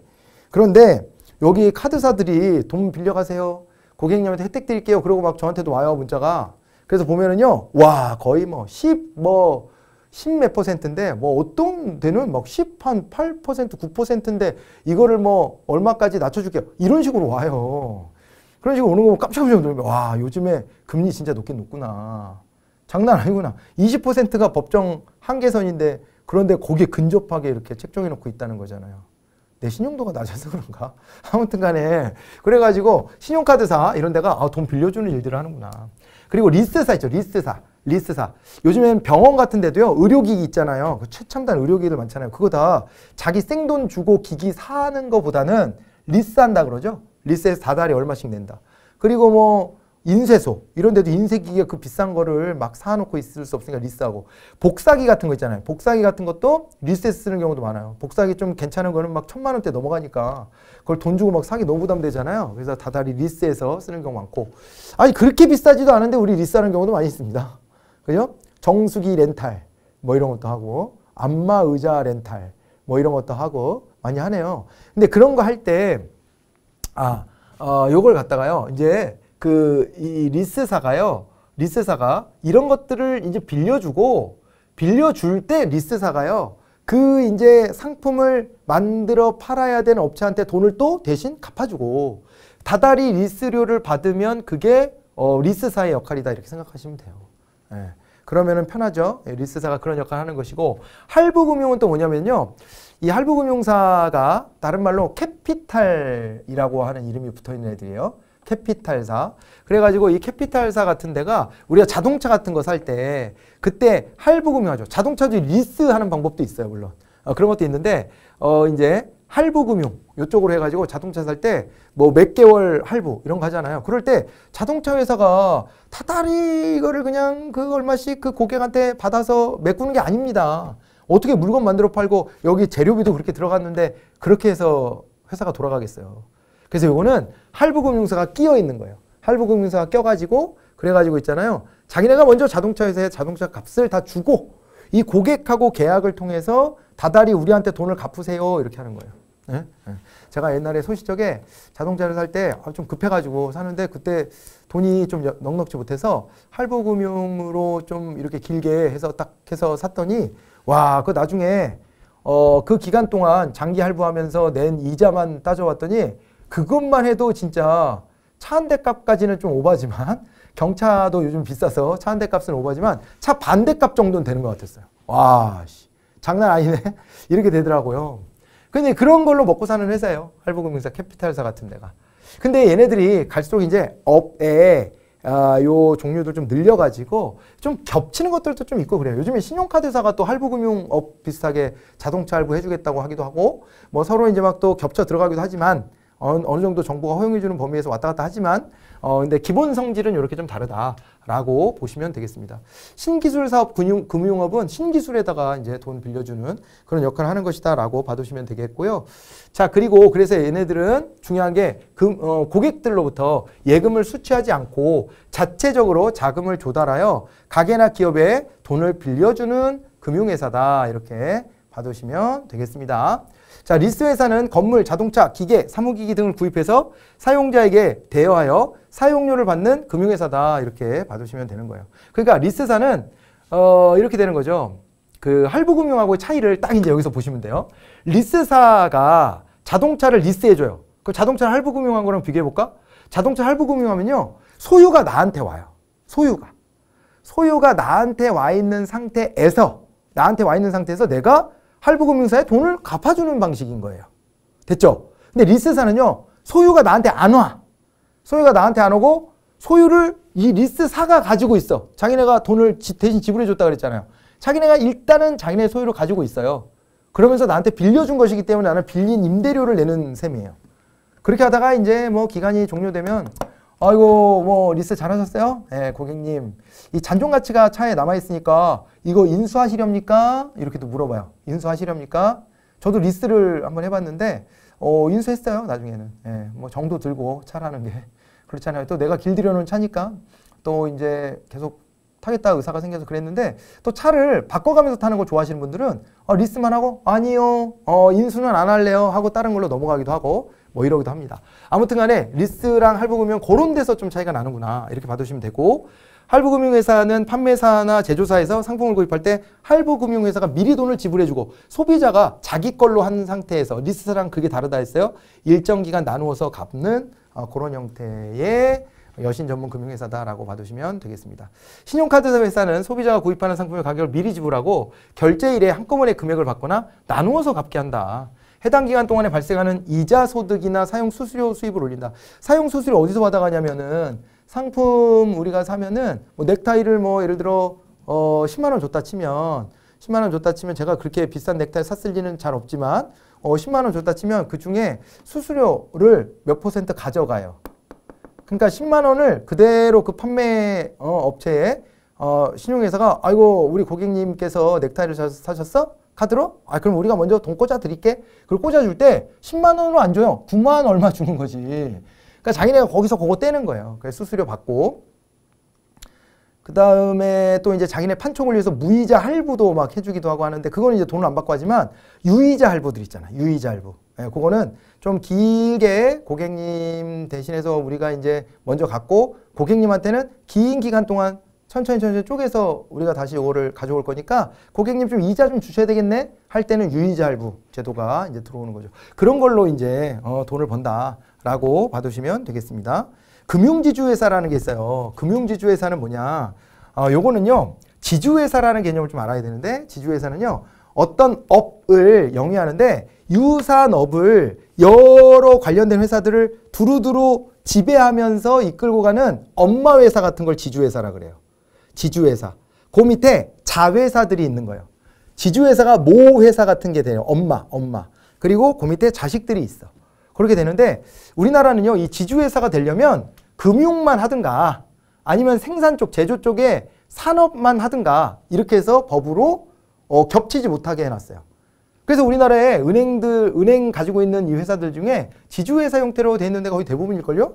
그런데 여기 카드사들이 돈 빌려가세요. 고객님한테 혜택 드릴게요. 그러고 막 저한테도 와요, 문자가. 그래서 보면은요, 와, 거의 뭐 10, 뭐, 10 몇 퍼센트인데, 뭐, 어떤 데는 막 10, 한 8%, 9%인데, 이거를 뭐, 얼마까지 낮춰줄게요. 이런 식으로 와요. 그런 식으로 오는 거 깜짝깜짝 놀면, 와, 요즘에 금리 진짜 높긴 높구나. 장난 아니구나. 20%가 법정 한계선인데, 그런데 거기에 근접하게 이렇게 책정해 놓고 있다는 거잖아요. 내 신용도가 낮아서 그런가? [LAUGHS] 아무튼 간에 그래가지고 신용카드사 이런 데가 아, 돈 빌려주는 일들을 하는구나. 그리고 리스트사 있죠. 리스트사. 리스트사. 요즘엔 병원 같은 데도요. 의료기기 있잖아요. 그 최첨단 의료기기들 많잖아요. 그거 다 자기 생돈 주고 기기 사는 것보다는 리스한다 그러죠. 리스에서 다달이 얼마씩 낸다. 그리고 뭐 인쇄소 이런 데도 인쇄기가 그 비싼 거를 막 사놓고 있을 수 없으니까 리스하고 복사기 같은 거 있잖아요. 복사기 같은 것도 리스에 쓰는 경우도 많아요. 복사기 좀 괜찮은 거는 막 천만 원대 넘어가니까 그걸 돈 주고 막 사기 너무 부담되잖아요. 그래서 다달이 리스에서 쓰는 경우 많고 아니 그렇게 비싸지도 않은데 우리 리스하는 경우도 많이 있습니다. 그죠? 정수기 렌탈 뭐 이런 것도 하고 안마 의자 렌탈 뭐 이런 것도 하고 많이 하네요. 근데 그런 거 할 때 아, 어, 요걸 갖다가요. 이제 그이 리스사가요. 리스사가 이런 것들을 이제 빌려주고 빌려줄 때 리스사가요. 그 이제 상품을 만들어 팔아야 되는 업체한테 돈을 또 대신 갚아주고 다달이 리스료를 받으면 그게 어, 리스사의 역할이다 이렇게 생각하시면 돼요. 예. 그러면은 편하죠. 예, 리스사가 그런 역할을 하는 것이고 할부금융은 또 뭐냐면요. 이 할부금융사가 다른 말로 캐피탈이라고 하는 이름이 붙어 있는 애들이에요. 캐피탈사. 그래가지고 이 캐피탈사 같은 데가 우리가 자동차 같은 거 살 때 그때 할부금이 하죠. 자동차도 리스하는 방법도 있어요, 물론. 어, 그런 것도 있는데 어 이제 할부금융 요쪽으로 해가지고 자동차 살 때 뭐 몇 개월 할부 이런 거 하잖아요. 그럴 때 자동차 회사가 타다리 이거를 그냥 그 얼마씩 그 고객한테 받아서 메꾸는 게 아닙니다. 어떻게 물건 만들어 팔고 여기 재료비도 그렇게 들어갔는데 그렇게 해서 회사가 돌아가겠어요. 그래서 요거는 할부금융사가 끼어 있는 거예요. 할부금융사가 껴가지고 그래가지고 있잖아요. 자기네가 먼저 자동차 회사에 자동차 값을 다 주고 이 고객하고 계약을 통해서 다달이 우리한테 돈을 갚으세요 이렇게 하는 거예요. 네? 네. 제가 옛날에 소시적에 자동차를 살 때좀 아, 급해가지고 사는데 그때 돈이 좀 넉넉지 못해서 할부금융으로 좀 이렇게 길게 해서 딱 해서 샀더니 와그 나중에 어그 기간 동안 장기 할부하면서 낸 이자만 따져왔더니 그것만 해도 진짜 차 한 대 값까지는 좀 오바지만 [LAUGHS] 경차도 요즘 비싸서 차 한 대 값은 오바지만 차반대값 정도는 되는 것 같았어요. 와, 씨, 장난 아니네. [LAUGHS] 이렇게 되더라고요. 근데 그런 걸로 먹고 사는 회사예요. 할부금융사 캐피탈사 같은 데가. 근데 얘네들이 갈수록 이제 업에 아, 요종류도좀 늘려가지고 좀 겹치는 것들도 좀 있고 그래요. 요즘에 신용카드사가 또 할부금융업 비슷하게 자동차 할부 해주겠다고 하기도 하고 뭐 서로 이제 막 또 겹쳐 들어가기도 하지만 어, 느 정도 정부가 허용해주는 범위에서 왔다 갔다 하지만 어, 근데 기본 성질은 이렇게 좀 다르다라고 보시면 되겠습니다. 신기술 사업 금융, 금융업은 신기술에다가 이제 돈 빌려주는 그런 역할을 하는 것이다라고 봐두시면 되겠고요. 자, 그리고 그래서 얘네들은 중요한 게 금, 어, 고객들로부터 예금을 수취하지 않고 자체적으로 자금을 조달하여 가게나 기업에 돈을 빌려주는 금융회사다. 이렇게 봐두시면 되겠습니다. 자, 리스 회사는 건물, 자동차, 기계, 사무기기 등을 구입해서 사용자에게 대여하여 사용료를 받는 금융회사다. 이렇게 봐두시면 되는 거예요. 그러니까 리스사는 어, 이렇게 되는 거죠. 그 할부금융하고의 차이를 딱 이제 여기서 보시면 돼요. 리스사가 자동차를 리스해줘요. 그 자동차 할부금융한 거랑 비교해볼까? 자동차 할부금융하면요. 소유가 나한테 와요. 소유가. 소유가 나한테 와 있는 상태에서 나한테 와 있는 상태에서 내가 할부금융사에 돈을 갚아주는 방식인 거예요. 됐죠? 근데 리스사는요, 소유가 나한테 안 와. 소유가 나한테 안 오고, 소유를 이 리스사가 가지고 있어. 자기네가 돈을 지, 대신 지불해줬다 그랬잖아요. 자기네가 일단은 자기네 소유를 가지고 있어요. 그러면서 나한테 빌려준 것이기 때문에 나는 빌린 임대료를 내는 셈이에요. 그렇게 하다가 이제 뭐 기간이 종료되면 아이고 뭐 리스 잘하셨어요? 네, 고객님 이 잔존 가치가 차에 남아 있으니까 이거 인수하시렵니까? 이렇게도 물어봐요. 인수하시렵니까? 저도 리스를 한번 해봤는데 어, 인수했어요 나중에는. 네, 뭐 정도 들고 차라는 게 [LAUGHS] 그렇잖아요. 또 내가 길들여 놓은 차니까 또 이제 계속 타겠다 의사가 생겨서 그랬는데 또 차를 바꿔가면서 타는 걸 좋아하시는 분들은 어, 리스만 하고 아니요 어, 인수는 안 할래요 하고 다른 걸로 넘어가기도 하고 뭐 이러기도 합니다. 아무튼 간에 리스랑 할부금융 그런 데서 좀 차이가 나는구나 이렇게 봐두시면 되고 할부금융회사는 판매사나 제조사에서 상품을 구입할 때 할부금융회사가 미리 돈을 지불해주고 소비자가 자기 걸로 한 상태에서 리스랑 그게 다르다 했어요. 일정 기간 나누어서 갚는 어, 그런 형태의 여신 전문 금융회사다라고 봐두시면 되겠습니다. 신용카드 회사는 소비자가 구입하는 상품의 가격을 미리 지불하고 결제일에 한꺼번에 금액을 받거나 나누어서 갚게 한다. 해당 기간 동안에 발생하는 이자 소득이나 사용 수수료 수입을 올린다. 사용 수수료 어디서 받아가냐면은 상품 우리가 사면은 뭐 넥타이를 뭐 예를 들어 어 10만 원 줬다 치면 10만 원 줬다 치면 제가 그렇게 비싼 넥타이 샀을 리는 잘 없지만 어 10만 원 줬다 치면 그 중에 수수료를 몇 퍼센트 가져가요. 그러니까 10만 원을 그대로 그 판매 어, 업체에 어, 신용회사가 아이고 우리 고객님께서 넥타이를 사셨어? 카드로? 아, 그럼 우리가 먼저 돈 꽂아 드릴게. 그걸 꽂아 줄때 10만 원으로 안 줘요. 9만 얼마 주는 거지. 그러니까 자기네가 거기서 그거 떼는 거예요. 그래서 수수료 받고. 그 다음에 또 이제 자기네 판촉을 위해서 무이자 할부도 막 해주기도 하고 하는데 그거는 이제 돈을 안 받고 하지만 유이자 할부들 있잖아. 유이자 할부. 예, 그거는 좀 길게 고객님 대신해서 우리가 이제 먼저 갖고 고객님한테는 긴 기간 동안 천천히 천천히 쪼개서 우리가 다시 이거를 가져올 거니까 고객님 좀 이자 좀 주셔야 되겠네 할 때는 유이자 할부 제도가 이제 들어오는 거죠. 그런 걸로 이제 어, 돈을 번다라고 봐두시면 되겠습니다. 금융지주회사라는 게 있어요. 금융지주회사는 뭐냐? 어, 요거는요 지주회사라는 개념을 좀 알아야 되는데 지주회사는요 어떤 업을 영위하는데 유산 업을 여러 관련된 회사들을 두루두루 지배하면서 이끌고 가는 엄마 회사 같은 걸 지주회사라 그래요. 지주회사. 그 밑에 자회사들이 있는 거예요. 지주회사가 모회사 같은 게 돼요. 엄마, 엄마. 그리고 그 밑에 자식들이 있어. 그렇게 되는데 우리나라는요. 이 지주회사가 되려면 금융만 하든가 아니면 생산 쪽, 제조 쪽에 산업만 하든가 이렇게 해서 법으로 어, 겹치지 못하게 해놨어요. 그래서 우리나라에 은행들, 은행 가지고 있는 이 회사들 중에 지주회사 형태로 돼 있는 데 거의 대부분일걸요?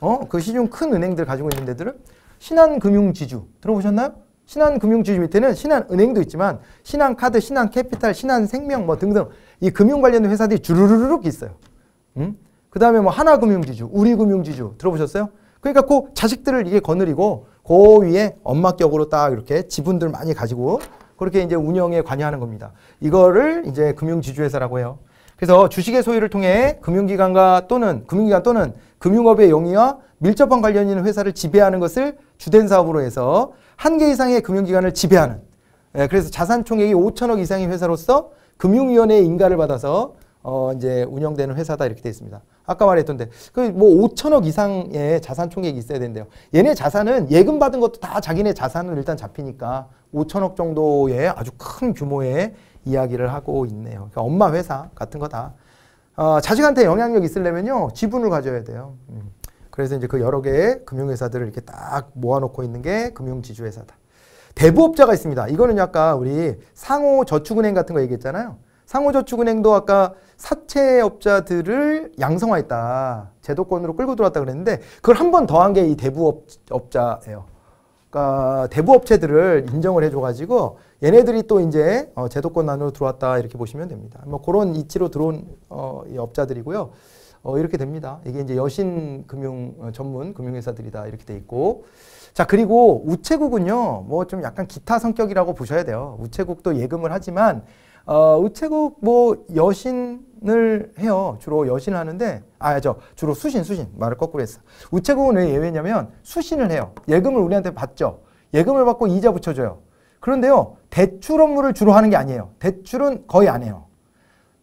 어? 그 시중 큰 은행들 가지고 있는 데들은? 신한금융지주 들어보셨나요? 신한금융지주 밑에는 신한은행도 있지만 신한카드, 신한캐피탈, 신한생명 뭐 등등 이 금융 관련된 회사들이 주르르륵 있어요. 음? 그 다음에 뭐 하나금융지주, 우리금융지주 들어보셨어요? 그러니까 그 자식들을 이게 거느리고 그 위에 엄마격으로 딱 이렇게 지분들 많이 가지고 그렇게 이제 운영에 관여하는 겁니다. 이거를 이제 금융지주회사라고 해요. 그래서 주식의 소유를 통해 금융기관과 또는 금융기관 또는 금융업의 용의와 밀접한 관련 이 있는 회사를 지배하는 것을 주된 사업으로 해서 한 개 이상의 금융기관을 지배하는 예, 그래서 자산 총액이 5천억 이상의 회사로서 금융위원회의 인가를 받아서 어 이제 운영되는 회사다 이렇게 돼 있습니다. 아까 말했던데 그 뭐 5천억 이상의 자산 총액이 있어야 된대요. 얘네 자산은 예금 받은 것도 다 자기네 자산으 일단 잡히니까 5천억 정도의 아주 큰 규모의 이야기를 하고 있네요. 그러니까 엄마 회사 같은 거다. 어, 자식한테 영향력 있으려면요 지분을 가져야 돼요. 음. 그래서 이제 그 여러 개의 금융회사들을 이렇게 딱 모아놓고 있는 게 금융지주회사다. 대부업자가 있습니다. 이거는 아까 우리 상호저축은행 같은 거 얘기했잖아요. 상호저축은행도 아까 사채업자들을 양성화했다. 제도권으로 끌고 들어왔다 그랬는데 그걸 한 번 더 한 게 이 대부업자예요. 그러니까 대부업체들을 인정을 해줘가지고 얘네들이 또 이제 어, 제도권 안으로 들어왔다 이렇게 보시면 됩니다. 뭐 그런 이치로 들어온 어, 업자들이고요. 어, 이렇게 됩니다. 이게 이제 여신 금융 어, 전문 금융회사들이다 이렇게 돼 있고 자 그리고 우체국은요 뭐 좀 약간 기타 성격이라고 보셔야 돼요. 우체국도 예금을 하지만 어, 우체국 뭐 여신을 해요. 주로 여신을 하는데 아 저 주로 수신 수신 말을 거꾸로 했어. 우체국은 왜 예외냐면 수신을 해요. 예금을 우리한테 받죠. 예금을 받고 이자 붙여줘요. 그런데요. 대출 업무를 주로 하는 게 아니에요. 대출은 거의 안 해요.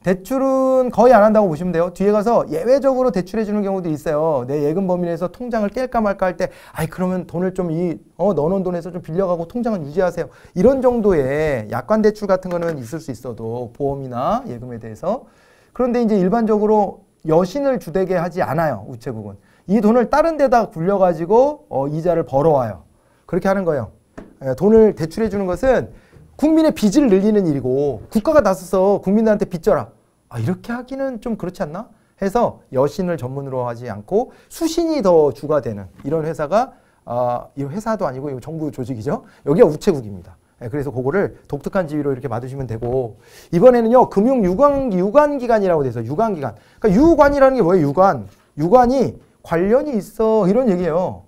대출은 거의 안 한다고 보시면 돼요. 뒤에 가서 예외적으로 대출해 주는 경우도 있어요. 내 예금 범위 내에서 통장을 깰까 말까 할 때, 아이 그러면 돈을 좀 이 어, 넣어놓은 돈에서 좀 빌려가고 통장은 유지하세요. 이런 정도의 약관 대출 같은 거는 있을 수 있어도 보험이나 예금에 대해서 그런데 이제 일반적으로 여신을 주되게 하지 않아요. 우체국은 이 돈을 다른 데다 굴려가지고 어, 이자를 벌어와요. 그렇게 하는 거예요. 예, 돈을 대출해 주는 것은 국민의 빚을 늘리는 일이고 국가가 나서서 국민들한테 빚져라. 아, 이렇게 하기는 좀 그렇지 않나? 해서 여신을 전문으로 하지 않고 수신이 더 주가 되는 이런 회사가 아, 이 회사도 아니고 이 정부 조직이죠. 여기가 우체국입니다. 예, 그래서 그거를 독특한 지위로 이렇게 맞으시면 되고 이번에는요 금융 유관 유관 기관이라고 돼서 유관 기관. 그러니까 유관이라는 게 뭐예요? 유관 유관이 관련이 있어 이런 얘기예요.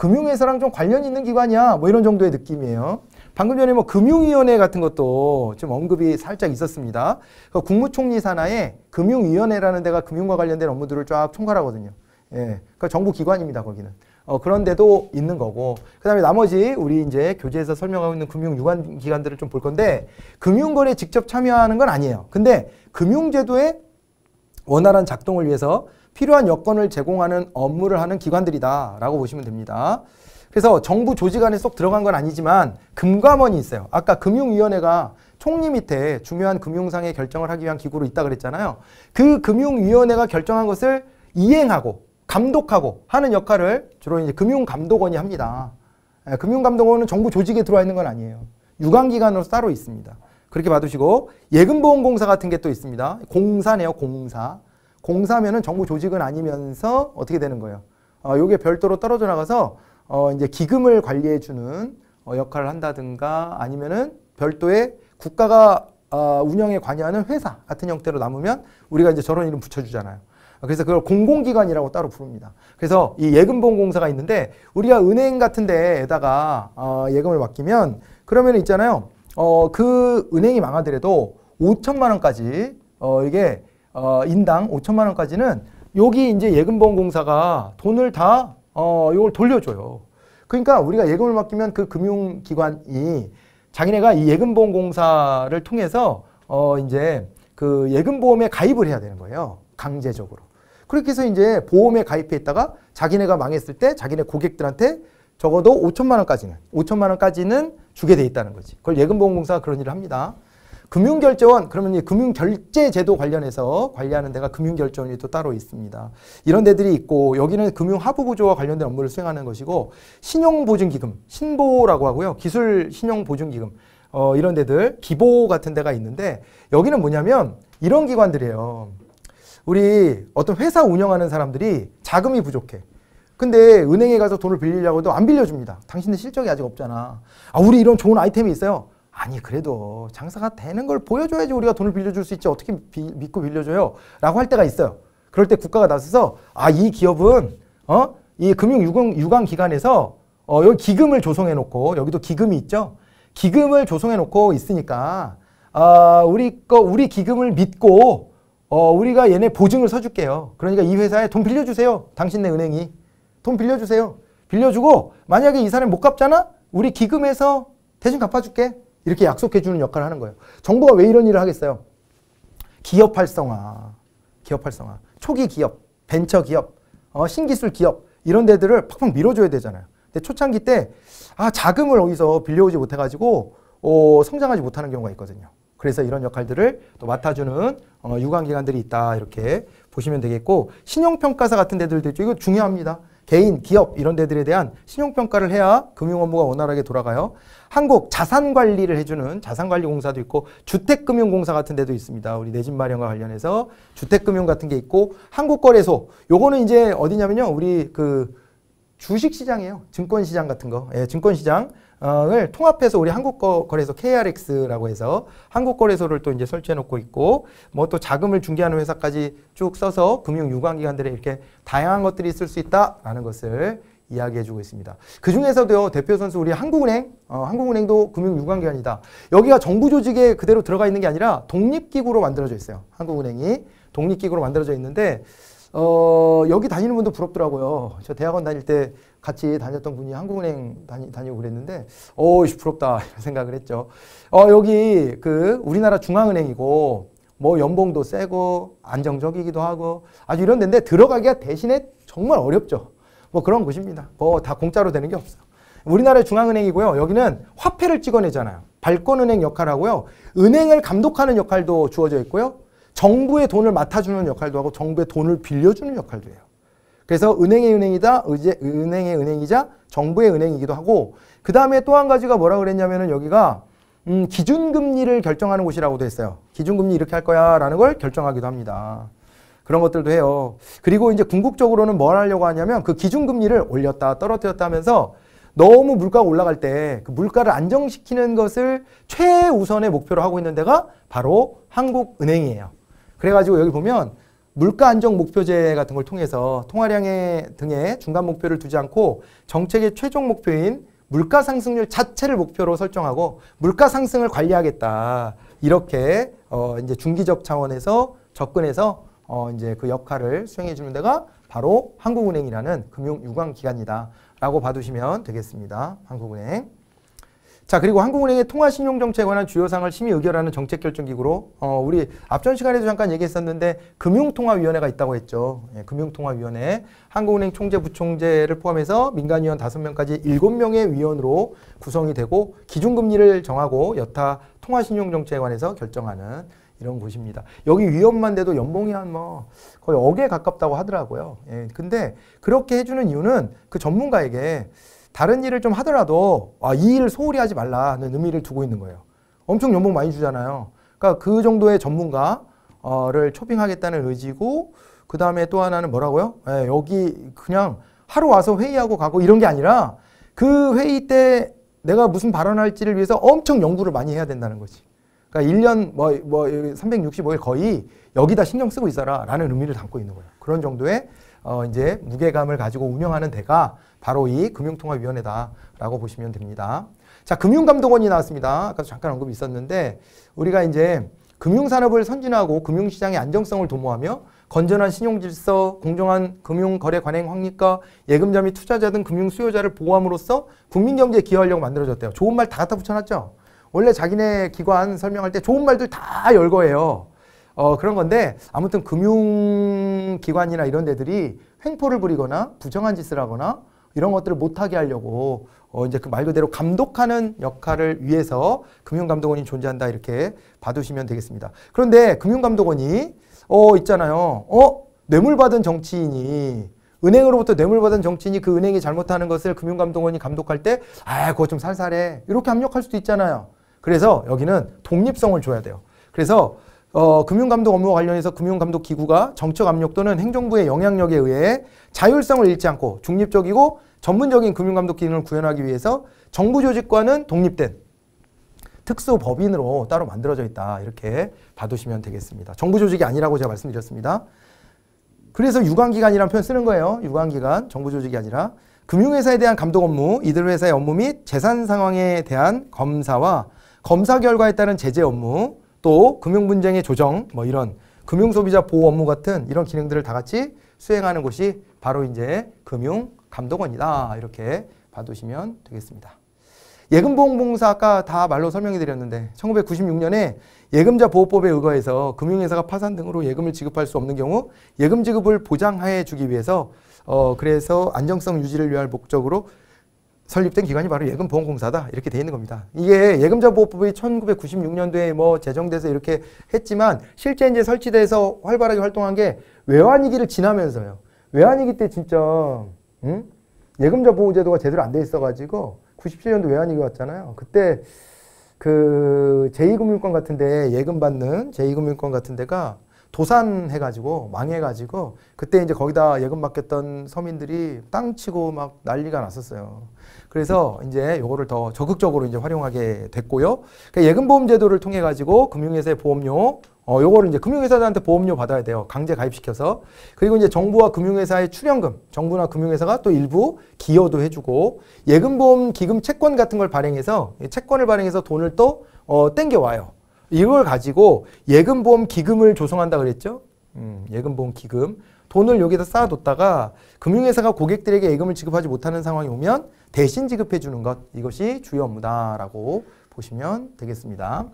금융회사랑 좀 관련 있는 기관이야. 뭐 이런 정도의 느낌이에요. 방금 전에 뭐 금융위원회 같은 것도 좀 언급이 살짝 있었습니다. 그 국무총리 산하에 금융위원회라는 데가 금융과 관련된 업무들을 쫙 총괄하거든요. 예. 그니까 정부 기관입니다, 거기는. 어, 그런 데도 있는 거고. 그 다음에 나머지 우리 이제 교재에서 설명하고 있는 금융 유관 기관들을 좀 볼 건데, 금융거래에 직접 참여하는 건 아니에요. 근데 금융제도의 원활한 작동을 위해서 필요한 여건을 제공하는 업무를 하는 기관들이다라고 보시면 됩니다. 그래서 정부 조직 안에 쏙 들어간 건 아니지만 금감원이 있어요. 아까 금융위원회가 총리 밑에 중요한 금융상의 결정을 하기 위한 기구로 있다 그랬잖아요. 그 금융위원회가 결정한 것을 이행하고 감독하고 하는 역할을 주로 이제 금융감독원이 합니다. 예, 금융감독원은 정부 조직에 들어와 있는 건 아니에요. 유관기관으로 따로 있습니다. 그렇게 봐두시고 예금보험공사 같은 게 또 있습니다. 공사네요, 공사. 공사면은 정부 조직은 아니면서 어떻게 되는 거예요? 어, 요게 별도로 떨어져 나가서 어, 이제 기금을 관리해 주는 어, 역할을 한다든가 아니면은 별도의 국가가 어, 운영에 관여하는 회사 같은 형태로 남으면 우리가 이제 저런 이름 붙여주잖아요. 그래서 그걸 공공기관이라고 따로 부릅니다. 그래서 이 예금보험공사가 있는데 우리가 은행 같은 데에다가 어, 예금을 맡기면 그러면 있잖아요. 어, 그 은행이 망하더라도 5천만 원까지 어, 이게 어, 인당 5천만 원까지는 여기 이제 예금보험공사가 돈을 다 어, 이걸 돌려줘요. 그러니까 우리가 예금을 맡기면 그 금융기관이 자기네가 이 예금보험공사를 통해서 어, 이제 그 예금보험에 가입을 해야 되는 거예요. 강제적으로. 그렇게 해서 이제 보험에 가입해있다가 자기네가 망했을 때 자기네 고객들한테 적어도 5천만 원까지는 5천만 원까지는 주게 돼 있다는 거지. 그걸 예금보험공사가 그런 일을 합니다. 금융결제원 그러면 이 금융결제제도 관련해서 관리하는 데가 금융결제원이 또 따로 있습니다. 이런 데들이 있고 여기는 금융하부구조와 관련된 업무를 수행하는 것이고 신용보증기금, 신보라고 하고요. 기술신용보증기금 어, 이런 데들 기보 같은 데가 있는데 여기는 뭐냐면 이런 기관들이에요. 우리 어떤 회사 운영하는 사람들이 자금이 부족해. 근데 은행에 가서 돈을 빌리려고 해도 안 빌려줍니다. 당신들 실적이 아직 없잖아. 아, 우리 이런 좋은 아이템이 있어요. 아니 그래도 장사가 되는 걸 보여줘야지 우리가 돈을 빌려줄 수 있지 어떻게 비, 믿고 빌려줘요 라고 할 때가 있어요 그럴 때 국가가 나서서 아 이 기업은 어이 금융 유관 기관에서 어 여기 기금을 조성해 놓고 여기도 기금이 있죠 기금을 조성해 놓고 있으니까 아 어, 우리 거 우리 기금을 믿고 어 우리가 얘네 보증을 서줄게요 그러니까 이 회사에 돈 빌려주세요 당신네 은행이 돈 빌려주세요 빌려주고 만약에 이 사람이 못 갚잖아 우리 기금에서 대신 갚아줄게 이렇게 약속해 주는 역할을 하는 거예요. 정부가 왜 이런 일을 하겠어요? 기업 활성화, 기업 활성화, 초기 기업, 벤처 기업, 어, 신기술 기업 이런 데들을 팍팍 밀어줘야 되잖아요. 근데 초창기 때 아, 자금을 어디서 빌려오지 못해가지고 어, 성장하지 못하는 경우가 있거든요. 그래서 이런 역할들을 또 맡아주는 어, 유관기관들이 있다 이렇게 보시면 되겠고 신용평가사 같은 데들도 있죠. 이거 중요합니다. 개인, 기업 이런 데들에 대한 신용평가를 해야 금융 업무가 원활하게 돌아가요. 한국 자산관리를 해주는 자산관리공사도 있고 주택금융공사 같은 데도 있습니다. 우리 내집 마련과 관련해서 주택금융 같은 게 있고 한국거래소 요거는 이제 어디냐면요. 우리 그 주식시장이에요. 증권시장 같은 거. 예, 증권시장. 을 통합해서 우리 한국거래소 KRX라고 해서 한국거래소를 또 이제 설치해 놓고 있고 뭐 또 자금을 중개하는 회사까지 쭉 써서 금융 유관기관들의 이렇게 다양한 것들이 있을 수 있다라는 것을 이야기해주고 있습니다. 그 중에서도요 대표 선수 우리 한국은행, 어, 한국은행도 금융 유관기관이다. 여기가 정부 조직에 그대로 들어가 있는 게 아니라 독립기구로 만들어져 있어요. 한국은행이 독립기구로 만들어져 있는데 어, 여기 다니는 분도 부럽더라고요. 저 대학원 다닐 때 같이 다녔던 분이 한국은행 다니, 다니고 그랬는데 어 부럽다 이런 생각을 했죠. 어 여기 그 우리나라 중앙은행이고 뭐 연봉도 세고 안정적이기도 하고 아주 이런 데인데 들어가기가 대신에 정말 어렵죠. 뭐 그런 곳입니다. 뭐 다 공짜로 되는 게 없어요. 우리나라의 중앙은행이고요. 여기는 화폐를 찍어내잖아요. 발권은행 역할하고요. 은행을 감독하는 역할도 주어져 있고요. 정부의 돈을 맡아주는 역할도 하고 정부의 돈을 빌려주는 역할도 해요. 그래서 은행의 은행이다, 의제, 은행의 은행이자 정부의 은행이기도 하고 그 다음에 또 한 가지가 뭐라 그랬냐면은 여기가 음, 기준금리를 결정하는 곳이라고도 했어요. 기준금리 이렇게 할 거야 라는 걸 결정하기도 합니다. 그런 것들도 해요. 그리고 이제 궁극적으로는 뭘 하려고 하냐면 그 기준금리를 올렸다 떨어뜨렸다 하면서 너무 물가가 올라갈 때 그 물가를 안정시키는 것을 최우선의 목표로 하고 있는 데가 바로 한국은행이에요. 그래가지고 여기 보면 물가 안정 목표제 같은 걸 통해서 통화량의 등의 중간 목표를 두지 않고 정책의 최종 목표인 물가 상승률 자체를 목표로 설정하고 물가 상승을 관리하겠다. 이렇게 어 이제 중기적 차원에서 접근해서 어 이제 그 역할을 수행해 주는 데가 바로 한국은행이라는 금융 유관 기관이다라고 봐두시면 되겠습니다. 한국은행. 자 그리고 한국은행의 통화신용정책에 관한 주요 사항을 심의 의결하는 정책결정기구로 어, 우리 앞전 시간에도 잠깐 얘기했었는데 금융통화위원회가 있다고 했죠. 예, 금융통화위원회 한국은행 총재 부총재를 포함해서 민간위원 다섯 명까지 일곱 명의 위원으로 구성이 되고 기준금리를 정하고 여타 통화신용정책에 관해서 결정하는 이런 곳입니다. 여기 위원만 돼도 연봉이 한 뭐 거의 억에 가깝다고 하더라고요. 예, 근데 그렇게 해주는 이유는 그 전문가에게 다른 일을 좀 하더라도 아, 이 일을 소홀히 하지 말라는 의미를 두고 있는 거예요. 엄청 연봉 많이 주잖아요. 그러니까 그 정도의 전문가를 초빙하겠다는 의지고 그 다음에 또 하나는 뭐라고요? 예, 여기 그냥 하루 와서 회의하고 가고 이런 게 아니라 그 회의 때 내가 무슨 발언할지를 위해서 엄청 연구를 많이 해야 된다는 거지. 그러니까 1년 뭐, 뭐 365일 거의 여기다 신경 쓰고 있어라 라는 의미를 담고 있는 거예요. 그런 정도의 어, 이제 무게감을 가지고 운영하는 데가 바로 이 금융통화위원회다라고 보시면 됩니다. 자, 금융감독원이 나왔습니다. 아까 잠깐 언급이 있었는데 우리가 이제 금융산업을 선진하고 금융시장의 안정성을 도모하며 건전한 신용질서, 공정한 금융거래 관행 확립과 예금자 및 투자자 등 금융수요자를 보호함으로써 국민경제에 기여하려고 만들어졌대요. 좋은 말 다 갖다 붙여놨죠? 원래 자기네 기관 설명할 때 좋은 말들 다 열거예요. 어, 그런 건데 아무튼 금융기관이나 이런 데들이 횡포를 부리거나 부정한 짓을 하거나 이런 것들을 못하게 하려고 어 이제 그 말 그대로 감독하는 역할을 위해서 금융감독원이 존재한다 이렇게 봐두시면 되겠습니다. 그런데 금융감독원이 어 있잖아요. 어 뇌물 받은 정치인이 은행으로부터 뇌물 받은 정치인이 그 은행이 잘못하는 것을 금융감독원이 감독할 때 아 그거 좀 살살해 이렇게 압력할 수도 있잖아요. 그래서 여기는 독립성을 줘야 돼요. 그래서 어, 금융감독 업무와 관련해서 금융감독 기구가 정책 압력 또는 행정부의 영향력에 의해 자율성을 잃지 않고 중립적이고 전문적인 금융감독 기능을 구현하기 위해서 정부 조직과는 독립된 특수 법인으로 따로 만들어져 있다. 이렇게 봐두시면 되겠습니다. 정부 조직이 아니라고 제가 말씀드렸습니다. 그래서 유관기관이라는 표현 쓰는 거예요. 유관기관, 정부 조직이 아니라 금융회사에 대한 감독 업무, 이들 회사의 업무 및 재산 상황에 대한 검사와 검사 결과에 따른 제재 업무, 또 금융 분쟁의 조정 뭐 이런 금융 소비자 보호 업무 같은 이런 기능들을 다 같이 수행하는 곳이 바로 이제 금융 감독원이다. 이렇게 봐두시면 되겠습니다. 예금보험공사 아다 말로 설명해 드렸는데 1996년에 예금자 보호법에 의거해서 금융회사가 파산 등으로 예금을 지급할 수 없는 경우 예금 지급을 보장해 주기 위해서 어 그래서 안정성 유지를 위한 목적으로 설립된 기관이 바로 예금보험공사다 이렇게 돼 있는 겁니다. 이게 예금자보호법이 1996년도에 뭐 제정돼서 이렇게 했지만 실제 이제 설치돼서 활발하게 활동한 게 외환위기를 지나면서요. 외환위기 때 진짜 응? 예금자 보호제도가 제대로 안 돼 있어가지고 97년도 외환위기 왔잖아요. 그때 그 제2금융권 같은데 예금 받는 제2금융권 같은 데가 도산해가지고 망해가지고 그때 이제 거기다 예금 맡겼던 서민들이 땅치고 막 난리가 났었어요. 그래서 이제 요거를 더 적극적으로 이제 활용하게 됐고요. 그러니까 예금보험 제도를 통해 가지고 금융회사의 보험료 어 요거를 이제 금융회사들한테 보험료 받아야 돼요. 강제 가입시켜서. 그리고 이제 정부와 금융회사의 출연금, 정부나 금융회사가 또 일부 기여도 해 주고 예금보험 기금 채권 같은 걸 발행해서 채권을 발행해서 돈을 또어 땡겨 와요. 이걸 가지고 예금보험 기금을 조성한다 그랬죠? 음, 예금보험 기금. 돈을 여기다 쌓아뒀다가 금융회사가 고객들에게 예금을 지급하지 못하는 상황이 오면 대신 지급해 주는 것 이것이 주요 업무다라고 보시면 되겠습니다.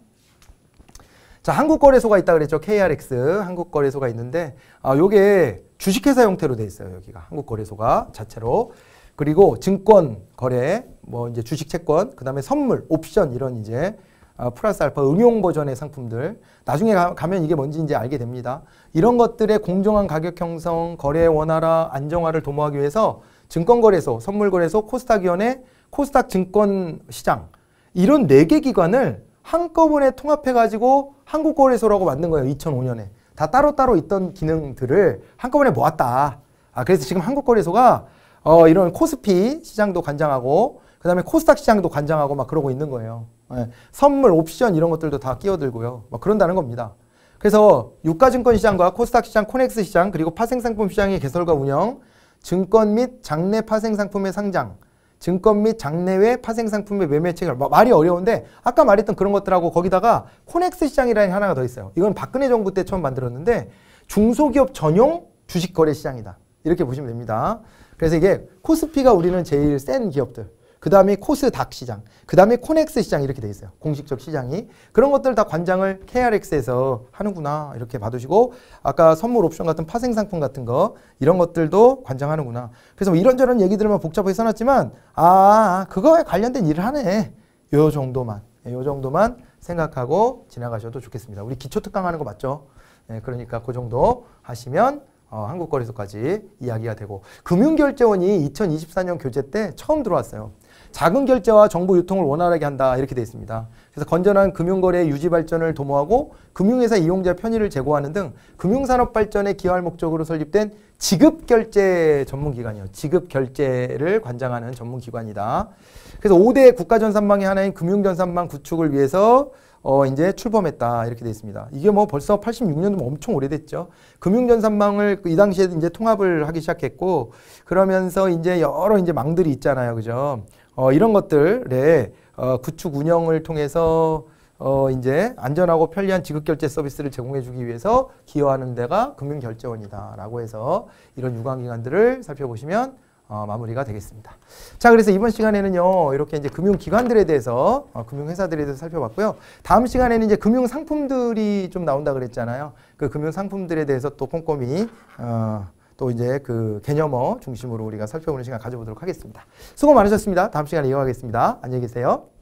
자, 한국거래소가 있다 그랬죠. KRX 한국거래소가 있는데 아, 요게 주식회사 형태로 돼 있어요. 여기가 한국거래소가 자체로 그리고 증권 거래 뭐 이제 주식 채권 그다음에 선물 옵션 이런 이제 아, 플러스 알파 응용 버전의 상품들 나중에 가, 면 이게 뭔지 이제 알게 됩니다. 이런 것들의 공정한 가격 형성, 거래의 원활화, 안정화를 도모하기 위해서 증권거래소, 선물거래소, 코스닥위원회, 코스닥 증권시장 이런 네 개 기관을 한꺼번에 통합해가지고 한국거래소라고 만든 거예요. 2005년에. 다 따로따로 있던 기능들을 한꺼번에 모았다. 아, 그래서 지금 한국거래소가 어, 이런 코스피 시장도 관장하고 그 다음에 코스닥 시장도 관장하고 막 그러고 있는 거예요. 예, 선물, 옵션 이런 것들도 다 끼어들고요. 뭐 그런다는 겁니다. 그래서 유가증권 시장과 코스닥 시장, 코넥스 시장, 그리고 파생상품 시장의 개설과 운영, 증권 및 장내 파생상품의 상장, 증권 및 장내외 파생상품의 매매 체결. 말이 어려운데 아까 말했던 그런 것들하고 거기다가 코넥스 시장이라는 하나가 더 있어요. 이건 박근혜 정부 때 처음 만들었는데 중소기업 전용 주식거래 시장이다. 이렇게 보시면 됩니다. 그래서 이게 코스피가 우리는 제일 센 기업들. 그 다음에 코스닥 시장, 그 다음에 코넥스 시장 이렇게 돼 있어요. 공식적 시장이. 그런 것들 다 관장을 KRX에서 하는구나 이렇게 봐두시고 아까 선물 옵션 같은 파생상품 같은 거 이런 것들도 관장하는구나. 그래서 뭐 이런저런 얘기들만 복잡하게 써놨지만 아 그거에 관련된 일을 하네. 요 정도만 예, 요 정도만 생각하고 지나가셔도 좋겠습니다. 우리 기초 특강 하는 거 맞죠? 네, 그러니까 그 정도 하시면 어, 한국 거래소까지 이야기가 되고 금융결제원이 2024년 교재 때 처음 들어왔어요. 자금 결제와 정보 유통을 원활하게 한다 이렇게 되어 있습니다. 그래서 건전한 금융거래 유지 발전을 도모하고 금융회사 이용자 편의를 제고하는 등 금융산업 발전에 기여할 목적으로 설립된 지급결제 전문기관이요. 지급결제를 관장하는 전문기관이다. 그래서 5대 국가전산망의 하나인 금융전산망 구축을 위해서 어, 이제 출범했다. 이렇게 되어 있습니다. 이게 뭐 벌써 86년도 면 뭐 엄청 오래됐죠. 금융전산망을 그 이 당시에 이제 통합을 하기 시작했고, 그러면서 이제 여러 이제 망들이 있잖아요. 그죠? 어, 이런 것들의 어, 구축 운영을 통해서 어, 이제 안전하고 편리한 지급결제 서비스를 제공해주기 위해서 기여하는 데가 금융결제원이다라고 해서 이런 유관기관들을 살펴보시면 어, 마무리가 되겠습니다. 자, 그래서 이번 시간에는요, 이렇게 이제 금융기관들에 대해서, 어, 금융회사들에 대해서 살펴봤고요. 다음 시간에는 이제 금융상품들이 좀 나온다 그랬잖아요. 그 금융상품들에 대해서 또 꼼꼼히, 어, 또 이제 그 개념어 중심으로 우리가 살펴보는 시간 가져보도록 하겠습니다. 수고 많으셨습니다. 다음 시간에 이어가겠습니다. 안녕히 계세요.